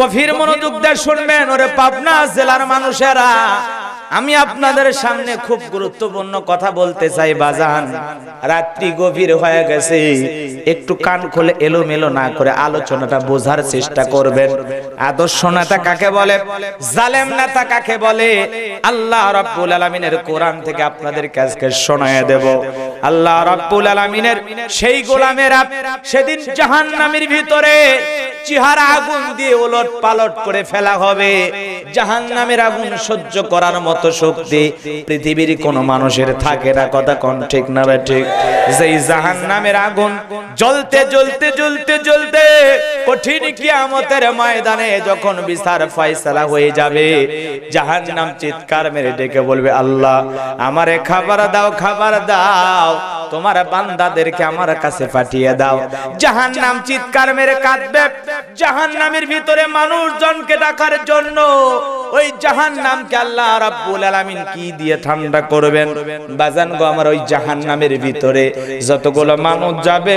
গভীর মনোযোগ দিয়ে শুনবেন ওরে পাবনা জেলার মানুষেরা আমি আপনাদের সামনে খুব গুরুত্বপূর্ণ কথা বলতে চাই বাজান রাত্রি গভীর হয়ে গেছে একটু কান খুলে এলোমেলো না করে আলোচনাটা বোঝার চেষ্টা করবেন আদর্শ নেতা কাকে বলে জালেম নেতা কাকে বলে আল্লাহ রাব্বুল আলামিনের কোরআন থেকে আপনাদের কাছে শোনায় দেব আল্লাহ রব্বুল আলামিনের সেই গোলামেরা সেদিন জাহান নামের ভিতরে চেহারা আগুন দিয়ে ওলট পালট করে ফেলা হবে জাহান নামের আগুন সহ্য করার মতো শক্তি পৃথিবীর কোন মানুষের থাকে না কথা কোন ঠিক না ঠিক যেই জাহান নামের আগুন জ্বলতে জ্বলতে জ্বলতে জ্বলতে কঠিন কিয়ামতের ময়দানে যখন বিচার ফয়সালা হয়ে যাবে জাহান নাম চিৎকার মেরে ডেকে বলবে আল্লাহ আমারে খাবার দাও খাবার দাও তোমার বান্দাদেরকে আমার কাছে পাঠিয়ে দাও জাহান নাম চিৎকার মেরে কাঁদবে জাহান নামের ভিতরে মানুষজনকে ডাকার জন্য ওই জাহান নামকে আল্লাহ রাব্বুল আলামিন কি দিয়ে ঠান্ডা করবেন বাজান গো আমার ওই জাহান নামের ভিতরে যতগুলো মানুষ যাবে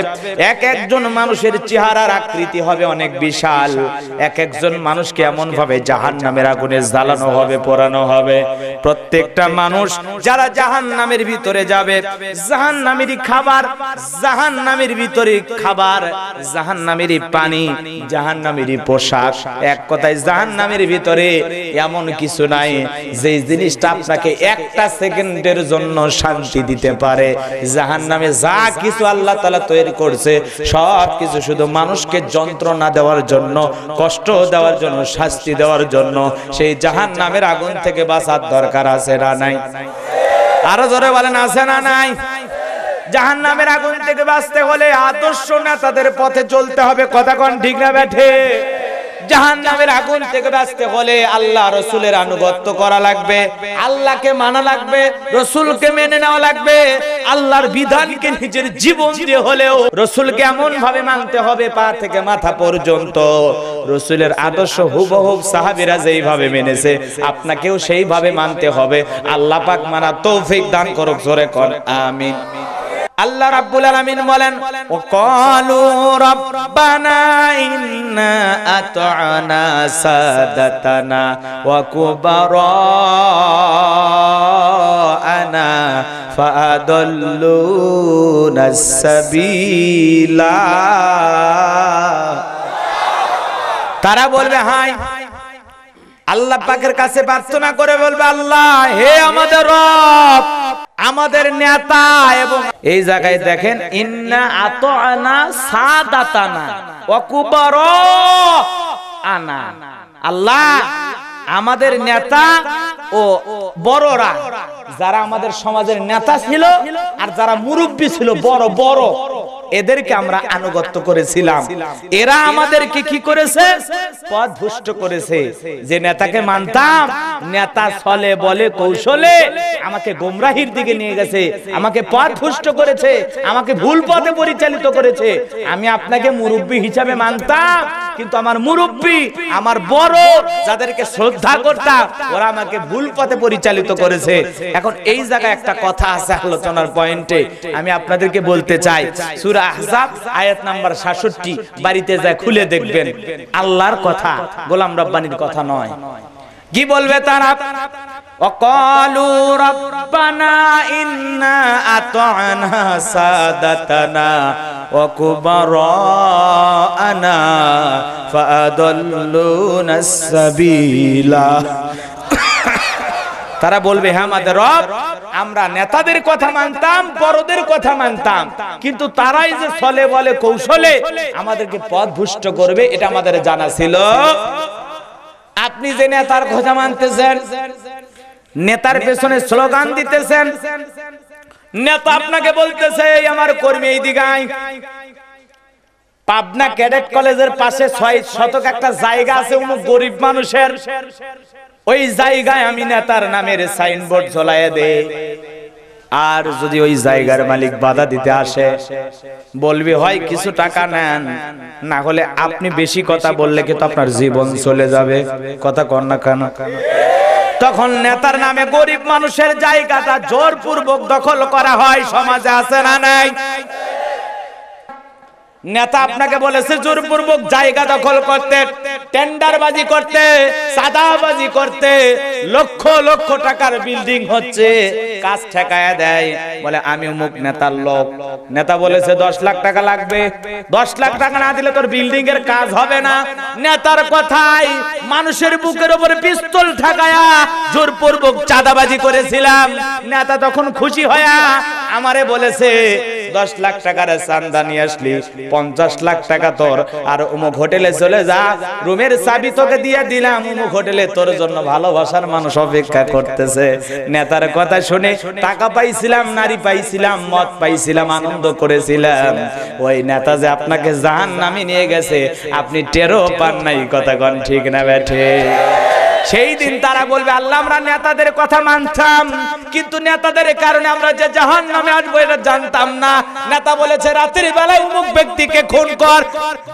এক একজন মানুষের চেহারার আকৃতি হবে অনেক বিশাল এক একজন মানুষকে এমন ভাবে জাহান নামের আগুনে জ্বালানো হবে পোড়ানো হবে প্রত্যেকটা মানুষ যারা জাহান নামের ভিতরে যাবে জাহান জাহান নামের খাবার জাহান নামের ভিতরে খাবার জাহান নামের পানি জাহান নামের পোশাক এক কথায় জাহান নামের ভিতরে এমন কিছু নাই যে জিনিসটা আপনাকে একটা সেকেন্ডের জন্য শান্তি দিতে পারে জাহান নামে যা কিছু আল্লাহ তালা তৈরি করছে সব কিছু শুধু মানুষকে যন্ত্রণা দেওয়ার জন্য কষ্ট দেওয়ার জন্য শাস্তি দেওয়ার জন্য সেই জাহান নামের আগুন থেকে বাঁচার দরকার আছে না নাই আরো জোরে বলেন আছে না নাই জাহান নামের আগুন থেকে বাঁচতে হলে আদর্শ না তাদের পথে চলতে হবে কথা কন ঠিক না ব্যাঠে জাহান নামের আগুন থেকে বাঁচতে হলে আল্লাহ রসুলের আনুগত্য করা লাগবে আল্লাহকে মানা লাগবে রসুলকে মেনে নেওয়া লাগবে আল্লাহর বিধানকে নিজের জীবন দিয়ে হলেও রসুলকে এমন ভাবে মানতে হবে পা থেকে মাথা পর্যন্ত রসুলের আদর্শ হুবহুব সাহাবিরা যেইভাবে মেনেছে আপনাকেও সেইভাবে মানতে হবে আল্লাহ পাক মানা তৌফিক দান করুক জোরে কর আমিন আল্লাহ রাব্বুল আলামিন বলেন ও কালু রাব্বানা ইন্না আতানা সাদাতানা ওয়া কুবারানা ফাদাল্লুনা সাবিলা তারা বলবে হাই আল্লাহ পাকের কাছে প্রার্থনা করে বলবে আল্লাহ হে আমাদের রব আমাদের নেতা এবং এই জায়গায় দেখেন ইন্না আত আনা সাদাতানা অকুবর আনা আল্লাহ আমাদের নেতা ও বড়রা যারা আমাদের সমাজের নেতা ছিল আর যারা মুরব্বী ছিল বড় বড় এদেরকে আমরা আনুগত্য করেছিলাম এরা আমাদেরকে কি করেছে পথ ভুষ্ট করেছে যে নেতাকে মানতাম নেতা ছলে বলে কৌশলে আমাকে গোমরাহির দিকে নিয়ে গেছে আমাকে পথ ভুষ্ট করেছে আমাকে ভুল পথে পরিচালিত করেছে আমি আপনাকে মুরব্বী হিসাবে মানতাম কিন্তু আমার মুরব্বী আমার বড় যাদেরকে শ্রদ্ধা শ্রদ্ধা করতাম ওরা আমাকে ভুল পথে পরিচালিত করেছে এখন এই জায়গায় একটা কথা আছে আলোচনার পয়েন্টে আমি আপনাদেরকে বলতে চাই সূরা আহজাব আয়াত নাম্বার 67 বাড়িতে যায় খুলে দেখবেন আল্লাহর কথা গোলাম রব্বানির কথা নয় কি বলবে তারা অকালু রব্বানা ইন্না আতানা সাদাতানা ওয়াকুবারানা ফাদাল্লুনা সাবিলা তারা বলবে হ্যাঁ আমাদের রব আমরা নেতাদের কথা মানতাম বড়দের কথা মানতাম কিন্তু তারাই যে ছলে বলে কৌশলে আমাদেরকে পথ ভুষ্ট করবে এটা আমাদের জানা ছিল আপনি যে নেতার কথা মানতেছেন নেতার পেছনে স্লোগান দিতেছেন নেতা আপনাকে বলতেছে আমার কর্মী এই দিগাই পাবনা ক্যাডেট কলেজের পাশে ছয় শতক একটা জায়গা আছে গরিব মানুষের ওই জায়গায় আমি নেতার নামের সাইনবোর্ড ঝোলাইয়া দেয় আর যদি ওই জায়গার মালিক বাধা দিতে আসে বলবি হয় কিছু টাকা নেন না হলে আপনি বেশি কথা বললে কিন্তু আপনার জীবন চলে যাবে কথা কর না কেন তখন নেতার নামে গরিব মানুষের জায়গাটা জোরপূর্বক দখল করা হয় সমাজে আছে না নাই নেতা আপনাকে বলেছে জোরপূর্বক জায়গা দখল করতে টেন্ডারবাজি করতে সাদাবাজি করতে লক্ষ লক্ষ টাকার বিল্ডিং হচ্ছে কাজ ঠেকায়া দেয় বলে আমি অমুক নেতার লোক নেতা বলেছে দশ লাখ টাকা লাগবে দশ লাখ টাকা না দিলে তোর বিল্ডিং এর কাজ হবে না নেতার কথাই মানুষের বুকের উপরে পিস্তল ঠেকায়া জোরপূর্বক চাঁদাবাজি করেছিলাম নেতা তখন খুশি হয়া আমারে বলেছে দশ লাখ টাকার চান্দা নিয়ে আসলি পঞ্চাশ লাখ টাকা তোর আর উমুক হোটেলে চলে যা রুমের চাবি তোকে দিয়ে দিলাম উমুক হোটেলে তোর জন্য ভালোবাসার মানুষ অপেক্ষা করতেছে নেতার কথা শুনে টাকা পাইছিলাম নারী পাইছিলাম মদ পাইছিলাম আনন্দ করেছিলাম ওই নেতা যে আপনাকে জাহান নামে নিয়ে গেছে আপনি টেরো পান নাই কথা কন ঠিক না ব্যাঠে সেই দিন তারা বলবে আল্লাহ আমরা নেতাদের কথা মানতাম কিন্তু নেতাদের কারণে আমরা যে জাহান নামে আসবো এটা জানতাম না নেতা বলেছে রাতের বেলায় অমুক ব্যক্তিকে খুন কর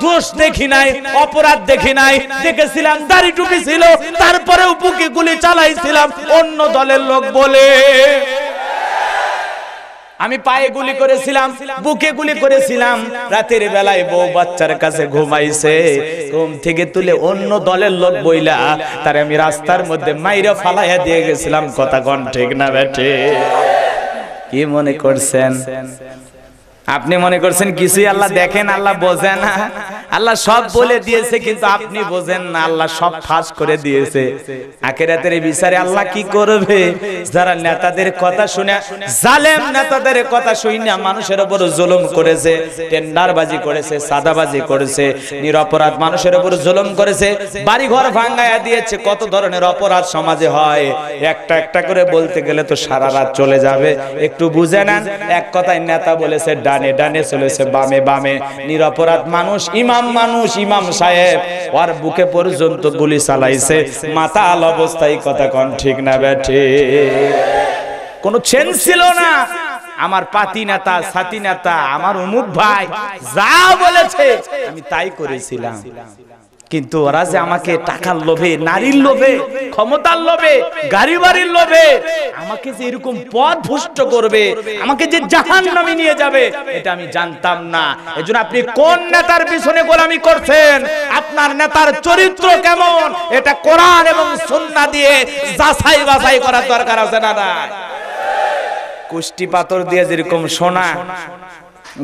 দোষ দেখি নাই অপরাধ দেখি নাই দেখেছিলাম দাড়ি টুপি ছিল তারপরে বুকে গুলি চালাইছিলাম অন্য দলের লোক বলে আমি পায়ে গুলি করেছিলাম বুকে গুলি করেছিলাম রাতের বেলায় বউ বাচ্চার কাছে ঘুমাইছে ঘুম থেকে তুলে অন্য দলের লোক বইলা তার আমি রাস্তার মধ্যে মাইরা ফালাইয়া দিয়ে গেছিলাম কথা কন ঠিক না ব্যাটে কি মনে করছেন আপনি মনে করছেন কিছুই আল্লাহ দেখেন আল্লাহ বোঝে না আল্লাহ সব বলে দিয়েছে কিন্তু আপনি বোঝেন না আল্লাহ সব ফাঁস করে দিয়েছে আখেরাতের বিচারে আল্লাহ কি করবে যারা নেতাদের কথা শুনে জালেম নেতাদের কথা শুনে মানুষের উপর জুলুম করেছে টেন্ডারবাজি করেছে সাদাবাজি করেছে নিরপরাধ মানুষের উপর জুলুম করেছে বাড়িঘর ভাঙ্গাইয়া দিয়েছে কত ধরনের অপরাধ সমাজে হয় একটা একটা করে বলতে গেলে তো সারা রাত চলে যাবে একটু বুঝে নেন এক কথায় নেতা বলেছে ডানে ডানে চলেছে বামে বামে নিরপরাধ মানুষ ইমাম মানুষ ইমাম সাহেব ওর বুকে পর্যন্ত গুলি চালাইছে মাতাল অবস্থায় কথা কন ঠিক না ব্যাঠে কোনো চেঞ্জ ছিল না আমার পাতি নেতা সাতি নেতা আমার অমুক ভাই যা বলেছে আমি তাই করেছিলাম কিন্তু ওরা যে আমাকে টাকার লোভে নারীর লোভে ক্ষমতার লোভে গাড়ি বাড়ির লোভে আমাকে যে এরকম পথ ভুষ্ট করবে আমাকে যে জাহান নামে নিয়ে যাবে এটা আমি জানতাম না এজন্য আপনি কোন নেতার পিছনে গোলামি করছেন আপনার নেতার চরিত্র কেমন এটা কোরআন এবং সুন্নাহ দিয়ে যাচাই বাছাই করার দরকার আছে না না কুষ্টি পাথর দিয়ে যেরকম সোনা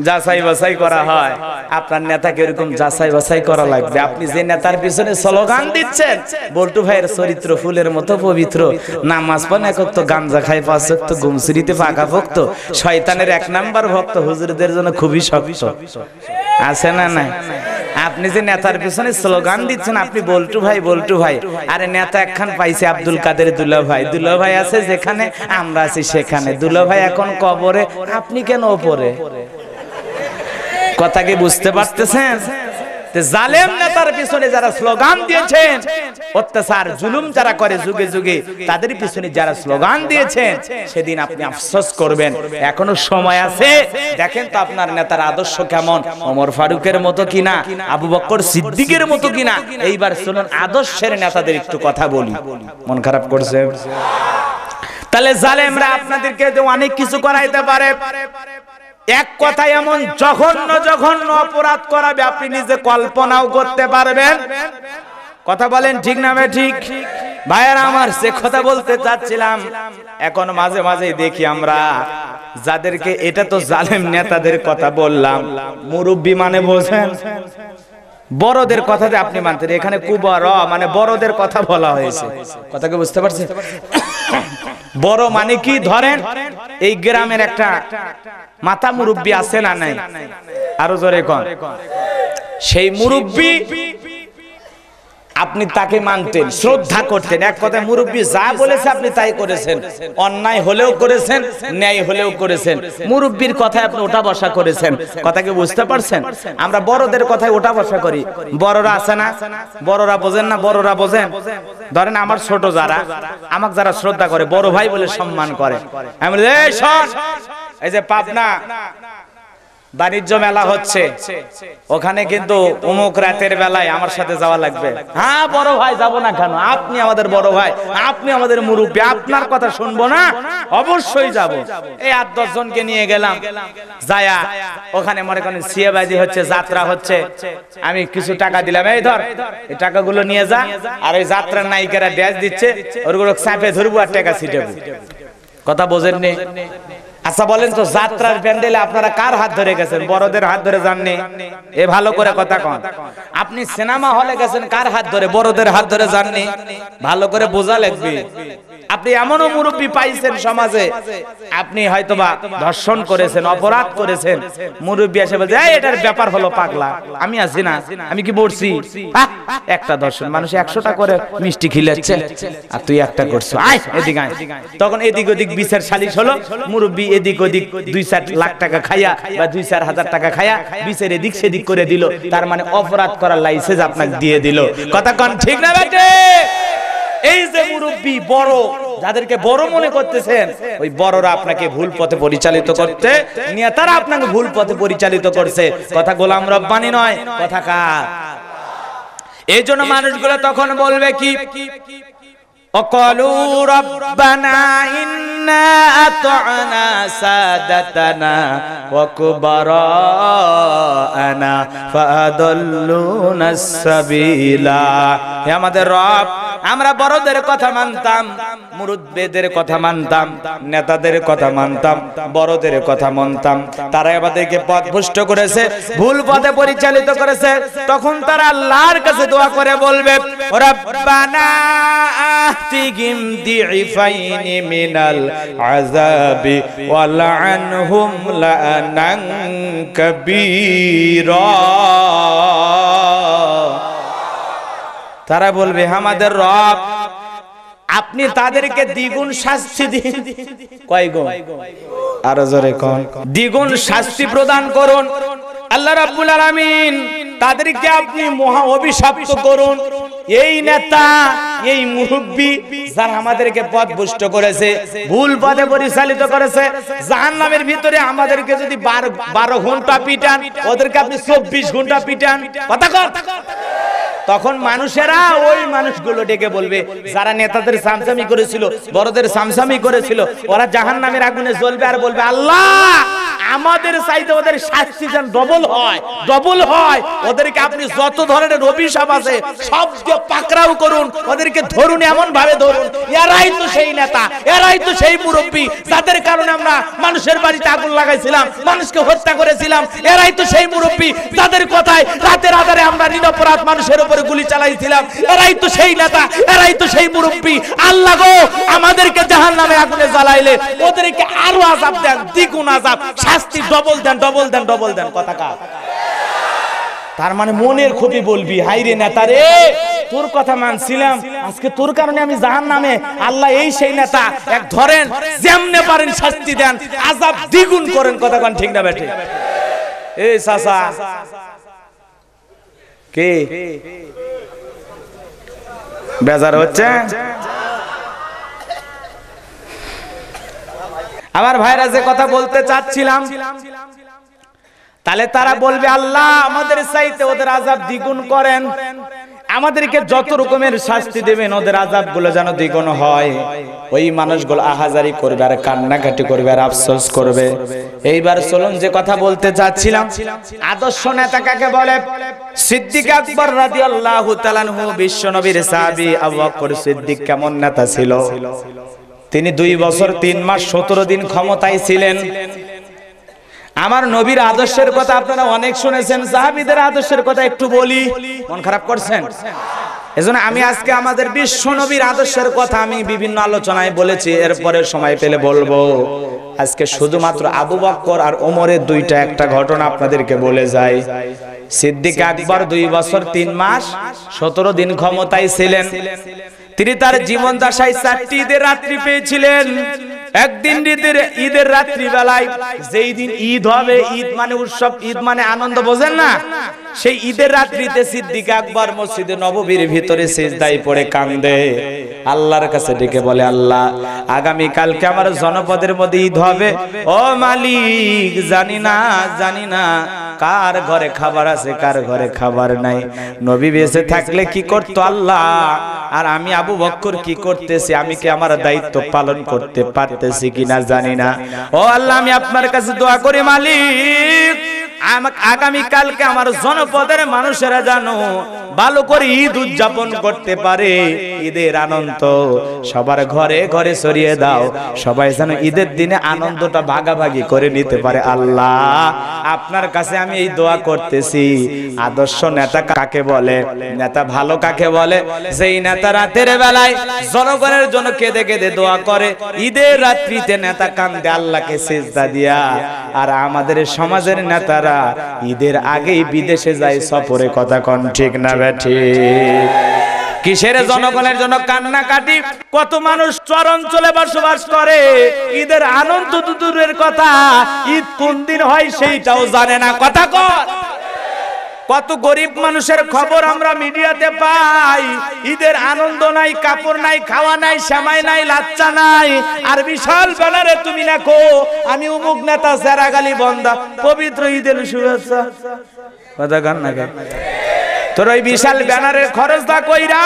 যাচাই বাছাই করা হয় আপনার নেতাকে এরকম যাচাই বাছাই করা লাগবে আপনি যে নেতার পিছনে স্লোগান দিচ্ছেন বল্টু ভাইয়ের চরিত্র ফুলের মতো পবিত্র নামাজ পান একক তো গাঞ্জা খায় পাঁচ তো গুমসুরিতে পাকা ভক্ত শয়তানের এক নাম্বার ভক্ত হুজুরদের জন্য খুবই শক্ত আছে না নাই আপনি যে নেতার পিছনে স্লোগান দিচ্ছেন আপনি বল্টু ভাই বল্টু ভাই আরে নেতা একখান পাইছে আব্দুল কাদের দুলা ভাই দুলা ভাই আছে যেখানে আমরা আছি সেখানে দুলা ভাই এখন কবরে আপনি কেন ওপরে কথা কি বুঝতে পারতেছেন জালেম নেতার পিছনে যারা স্লোগান দিয়েছেন অত্যাচার জুলুম যারা করে যুগে যুগে তাদের পিছনে যারা স্লোগান দিয়েছেন সেদিন আপনি আফসোস করবেন এখনো সময় আছে দেখেন তো আপনার নেতার আদর্শ কেমন ফারুকের মতো কিনা আবু বক্কর সিদ্দিকের মতো কিনা এইবার শুনুন আদর্শের নেতাদের একটু কথা বলি মন খারাপ করছে তাহলে জালেমরা আপনাদেরকে অনেক কিছু করাইতে পারে এক কথা এমন জঘন্য জঘন্য অপরাধ করাবে আপনি নিজে কল্পনাও করতে পারবেন কথা বলেন ঠিক না ঠিক ভাইয়েরা আমার সে কথা বলতে চাচ্ছিলাম এখন মাঝে মাঝে দেখি আমরা যাদেরকে এটা তো জালেম নেতাদের কথা বললাম মুরব্বী মানে বোঝেন বড়দের কথাতে আপনি মানতেন এখানে কুবর মানে বড়দের কথা বলা হয়েছে কথাকে বুঝতে পারছেন বড় মানে কি ধরেন এই গ্রামের একটা মাথা মুরব্বী আছে না নাই আরো জোরে কন সেই মুরব্বী আপনি তাকে মানতেন শ্রদ্ধা করতেন এক কথায় মুরব্বী যা বলেছে আপনি তাই করেছেন অন্যায় হলেও করেছেন ন্যায় হলেও করেছেন মুরব্বীর কথায় আপনি ওটা বসা করেছেন কথা কি বুঝতে পারছেন আমরা বড়দের কথায় ওটা বসা করি বড়রা আছে না বড়রা বোঝেন না বড়রা বোঝেন ধরেন আমার ছোট যারা আমাকে যারা শ্রদ্ধা করে বড় ভাই বলে সম্মান করে আমি এই যে পাবনা বাণিজ্য মেলা হচ্ছে ওখানে কিন্তু অমুক রাতের বেলায় আমার সাথে যাওয়া লাগবে হ্যাঁ বড় ভাই যাবো না কেন আপনি আমাদের বড় ভাই আপনি আমাদের মুরব্বী আপনার কথা শুনবো না অবশ্যই যাব এই আট দশ জনকে নিয়ে গেলাম যায়া ওখানে মনে করেন সিয়েবাজি হচ্ছে যাত্রা হচ্ছে আমি কিছু টাকা দিলাম এই ধর এই টাকাগুলো নিয়ে যা আর ওই যাত্রার নায়িকারা ড্যাশ দিচ্ছে ওরগুলো চাপে ধরবো আর টাকা ছিটাবো কথা বোঝেননি আচ্ছা বলেন তো যাত্রার প্যান্ডেলে আপনারা কার হাত ধরে গেছেন বড়দের হাত ধরে জাননি এ ভালো করে কথা কন আপনি সিনেমা হলে গেছেন কার হাত ধরে বড়দের হাত ধরে জাননি ভালো করে বোঝা লাগবে আপনি এমনও মুরব্বী পাইছেন সমাজে আপনি হয়তোবা ধর্ষণ করেছেন অপরাধ করেছেন মুরব্বী এসে বলছে এটার ব্যাপার হলো পাগলা আমি আছি না আমি কি বলছি একটা ধর্ষণ মানুষ একশোটা করে মিষ্টি খিলাচ্ছে আর তুই একটা করছো আয় এদিক আয় তখন এদিক ওদিক বিচার সালিশ হলো মুরব্বী এদিক ওদিক দুই চার লাখ টাকা খাইয়া বা দুই চার হাজার টাকা খাইয়া বিচার এদিক সেদিক করে দিল তার মানে অপরাধ করার লাইসেন্স আপনাকে দিয়ে দিল কথা কন ঠিক না বেটে এই যে মুরব্বী বড় যাদেরকে বড় মনে করতেছেন ওই বড়রা আপনাকে ভুল পথে পরিচালিত করতে নেতারা আপনাকে ভুল পথে পরিচালিত করছে কথা গোলাম রব্বানি নয় কথা কার এই জন্য মানুষগুলো তখন বলবে কি আমাদের রব আমরা বড়দের কথা মানতাম মুরুদ্বেদের কথা মানতাম নেতাদের কথা মানতাম বড়দের কথা মানতাম তারা আমাদেরকে পথ ভুষ্ট করেছে ভুল পথে পরিচালিত করেছে তখন তারা আল্লাহর কাছে দোয়া করে বলবে রব্বানা আহতিহিম দিফাইন মিনাল আযাবি ওয়ালআনহুম লাআনান কাবীরা তারা বলবে আমাদের রব আপনি তাদেরকে দ্বিগুণ শাস্তি দিন কয় গুণ আরো জোরে কোন দ্বিগুণ শাস্তি প্রদান করুন আল্লাহ রাব্বুল আলামিন তাদেরকে আপনি মহা অভিশপ্ত করুন এই নেতা এই মুরুব্বি যারা আমাদেরকে পথ পুষ্ট করেছে ভুল পথে পরিচালিত করেছে জাহান্নামের ভিতরে আমাদেরকে যদি 12 ঘন্টা পিটান ওদেরকে আপনি 24 ঘন্টা পিটান কথা কথা তখন মানুষেরা ওই মানুষগুলো ডেকে বলবে যারা নেতাদের সামসামি করেছিল বড়দের সামসামি করেছিল ওরা জাহান নামের আগুনে জ্বলবে আর বলবে আল্লাহ আমাদের চাইতে ওদের শাস্তি যেন ডবল হয় ডবল হয় ওদেরকে আপনি যত ধরনের অভিশাপ আছে সব দিয়ে পাকড়াও করুন ওদেরকে ধরুন এমন ভাবে ধরুন এরাই তো সেই নেতা এরাই তো সেই মুরব্বী যাদের কারণে আমরা মানুষের বাড়িতে আগুন লাগাইছিলাম মানুষকে হত্যা করেছিলাম এরাই তো সেই মুরব্বী যাদের কথায় রাতের আধারে আমরা নিরপরাধ মানুষের উপর উপরে গুলি চালাইছিলাম এরাই তো সেই নেতা এরাই তো সেই মুরব্বী আল্লাহ গো আমাদেরকে জাহান নামে আগুনে জ্বালাইলে ওদেরকে আরো আজাব দেন দ্বিগুণ আজাব শাস্তি ডবল দেন ডবল দেন ডবল দেন কথা কা তার মানে মনের খুবই বলবি হাইরে নেতা রে তোর কথা মানছিলাম আজকে তোর কারণে আমি জাহান নামে আল্লাহ এই সেই নেতা এক ধরেন যেমনে পারেন শাস্তি দেন আজাব দ্বিগুণ করেন কথা কন ঠিক না বেঠে এই চাচা কে বেজার হচ্ছে আমার ভাইরা যে কথা বলতে চাচ্ছিলাম তাহলে তারা বলবে আল্লাহ আমাদের চাইতে ওদের আজাব দ্বিগুণ করেন আমাদেরকে যত রকমের শাস্তি দেবেন ওদের আজাব গুলো যেন দ্বিগুণ হয় ওই মানুষগুলো আহাজারি করবে আর কান্নাকাটি করবে আর আফসোস করবে এইবার চলুন যে কথা বলতে চাচ্ছিলাম আদর্শ নেতা কাকে বলে সিদ্দিক আকবর রাদিয়াল্লাহু তাআলাহু বিশ্বনবীর সাহাবী আবু বকর সিদ্দিক কেমন নেতা ছিল তিনি দুই বছর তিন মাস সতেরো দিন ক্ষমতায় ছিলেন আমার নবীর আদর্শের কথা আপনারা অনেক শুনেছেন সাহাবিদের আদর্শের কথা একটু বলি মন খারাপ করছেন এজন্য আমি আজকে আমাদের বিশ্ব নবীর আদর্শের কথা আমি বিভিন্ন আলোচনায় বলেছি এরপরে সময় পেলে বলবো আজকে শুধুমাত্র আবু বক্কর আর ওমরের দুইটা একটা ঘটনা আপনাদেরকে বলে যায় সিদ্দিক আকবর দুই বছর তিন মাস সতেরো দিন ক্ষমতায় ছিলেন তিনি তার জীবন দশায় চারটি রাত্রি পেয়েছিলেন একদিন ঈদের ঈদের বেলায় যেই দিন ঈদ হবে ঈদ মানে উৎসব ঈদ মানে আনন্দ বোঝেন না সেই ঈদের রাত্রিতে সিদ্দিক আকবর মসজিদে নববীর ভিতরে সেজদাই পড়ে কান্দে আল্লাহর কাছে ডেকে বলে আল্লাহ আগামী কালকে আমার জনপদের মধ্যে ঈদ হবে ও মালিক জানি না জানি না কার ঘরে খাবার আছে কার ঘরে খাবার নাই নবী বেঁচে থাকলে কি করত আল্লাহ আর আমি আবু বক্কর কি করতেছি আমি কি আমার দায়িত্ব পালন করতে পারতেছি কিনা জানি না ও আল্লাহ আমি আপনার কাছে দোয়া করি মালিক আগামীকালকে আমার জনপদের মানুষেরা জানো ভালো করে ঈদ উদযাপন করতে পারে ঈদের আনন্দ সবার ঘরে ঘরে সরিয়ে দাও সবাই যেন ঈদের দিনে আনন্দটা ভাগাভাগি করে নিতে পারে আল্লাহ আপনার কাছে আমি এই দোয়া করতেছি আদর্শ নেতা কাকে বলে নেতা ভালো কাকে বলে সেই নেতা রাতের বেলায় জনগণের জন্য কেঁদে কেঁদে দোয়া করে ঈদের রাত্রিতে নেতা কান্দে আল্লাহকে সেজদা দিয়া আর আমাদের সমাজের নেতারা বন্ধুরা ঈদের আগেই বিদেশে যায় সফরে কথা কন ঠিক না ব্যাঠি কিসের জনগণের জন্য কান্না কাটি কত মানুষ চরাঞ্চলে বসবাস করে ঈদের আনন্দ দূরের কথা ঈদ কোন দিন হয় সেইটাও জানে না কথা কর কত গরিব মানুষের খবর আমরা মিডিয়াতে পাই ঈদের আনন্দ নাই কাপড় নাই খাওয়া নাই শ্যামাই নাই লাচ্চা নাই আর বিশাল ব্যানারে তুমি নাকো আমি উমুক নেতা সেরাগালি বন্দা পবিত্র ঈদের শুভেচ্ছা কথা গান না তোর ওই বিশাল ব্যানারের খরচ দা কইরা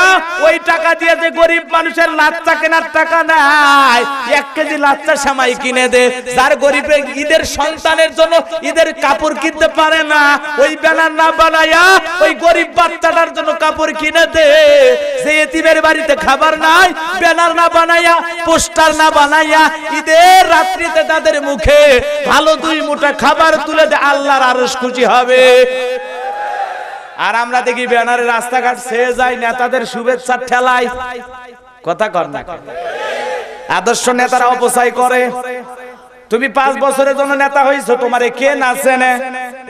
ওই টাকা দিয়ে যে গরিব মানুষের লাচ্চা কেনার টাকা নাই এক কেজি লাচ্চা সামাই কিনে দে যার গরিবের ঈদের সন্তানের জন্য ঈদের কাপড় কিনতে পারে না ওই ব্যানার না বানায়া ওই গরিব বাচ্চাটার জন্য কাপড় কিনে দে যে এতিমের বাড়িতে খাবার নাই ব্যানার না বানাইয়া পোস্টার না বানাইয়া ঈদের রাত্রিতে তাদের মুখে ভালো দুই মুঠা খাবার তুলে দে আল্লাহর আরশ খুশি হবে আর আমরা দেখি ব্যানারে রাস্তাঘাট ছেয়ে যায় নেতাদের শুভেচ্ছা ঠেলায় কথা কর না আদর্শ নেতারা অপচয় করে তুমি পাঁচ বছরের জন্য নেতা হয়েছ তোমার কে না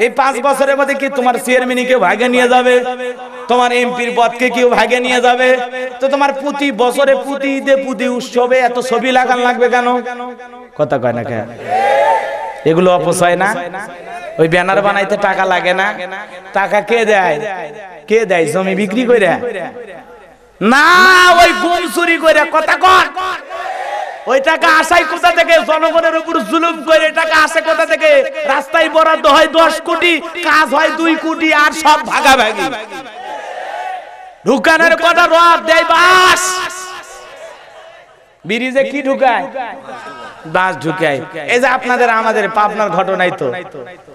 এই পাঁচ বছরের মধ্যে কি তোমার চেয়ারম্যান কেউ ভাগে নিয়ে যাবে তোমার এমপির পদকে কেউ ভাগে নিয়ে যাবে তো তোমার প্রতি বছরে প্রতি ঈদে প্রতি উৎসবে এত ছবি লাগান লাগবে কেন কথা কয় না কেন এগুলো অপচয় না ওই ব্যানার বানাইতে টাকা লাগে না টাকা কে দেয় কে দেয় জমি বিক্রি করে না ওই গোল চুরি করে কথা কয় ওই টাকা আসায় কোথা থেকে জনগণের উপর জুলুম করে টাকা আসে কোথা থেকে রাস্তায় বরাদ্দ হয় দশ কোটি কাজ হয় দুই কোটি আর সব ভাগাভাগি ঢুকানের কথা রদ দেয় বাস ব্রিজে কি ঢুকায় বাস ঢুকায় এই যে আপনাদের আমাদের পাবনার ঘটনাই তো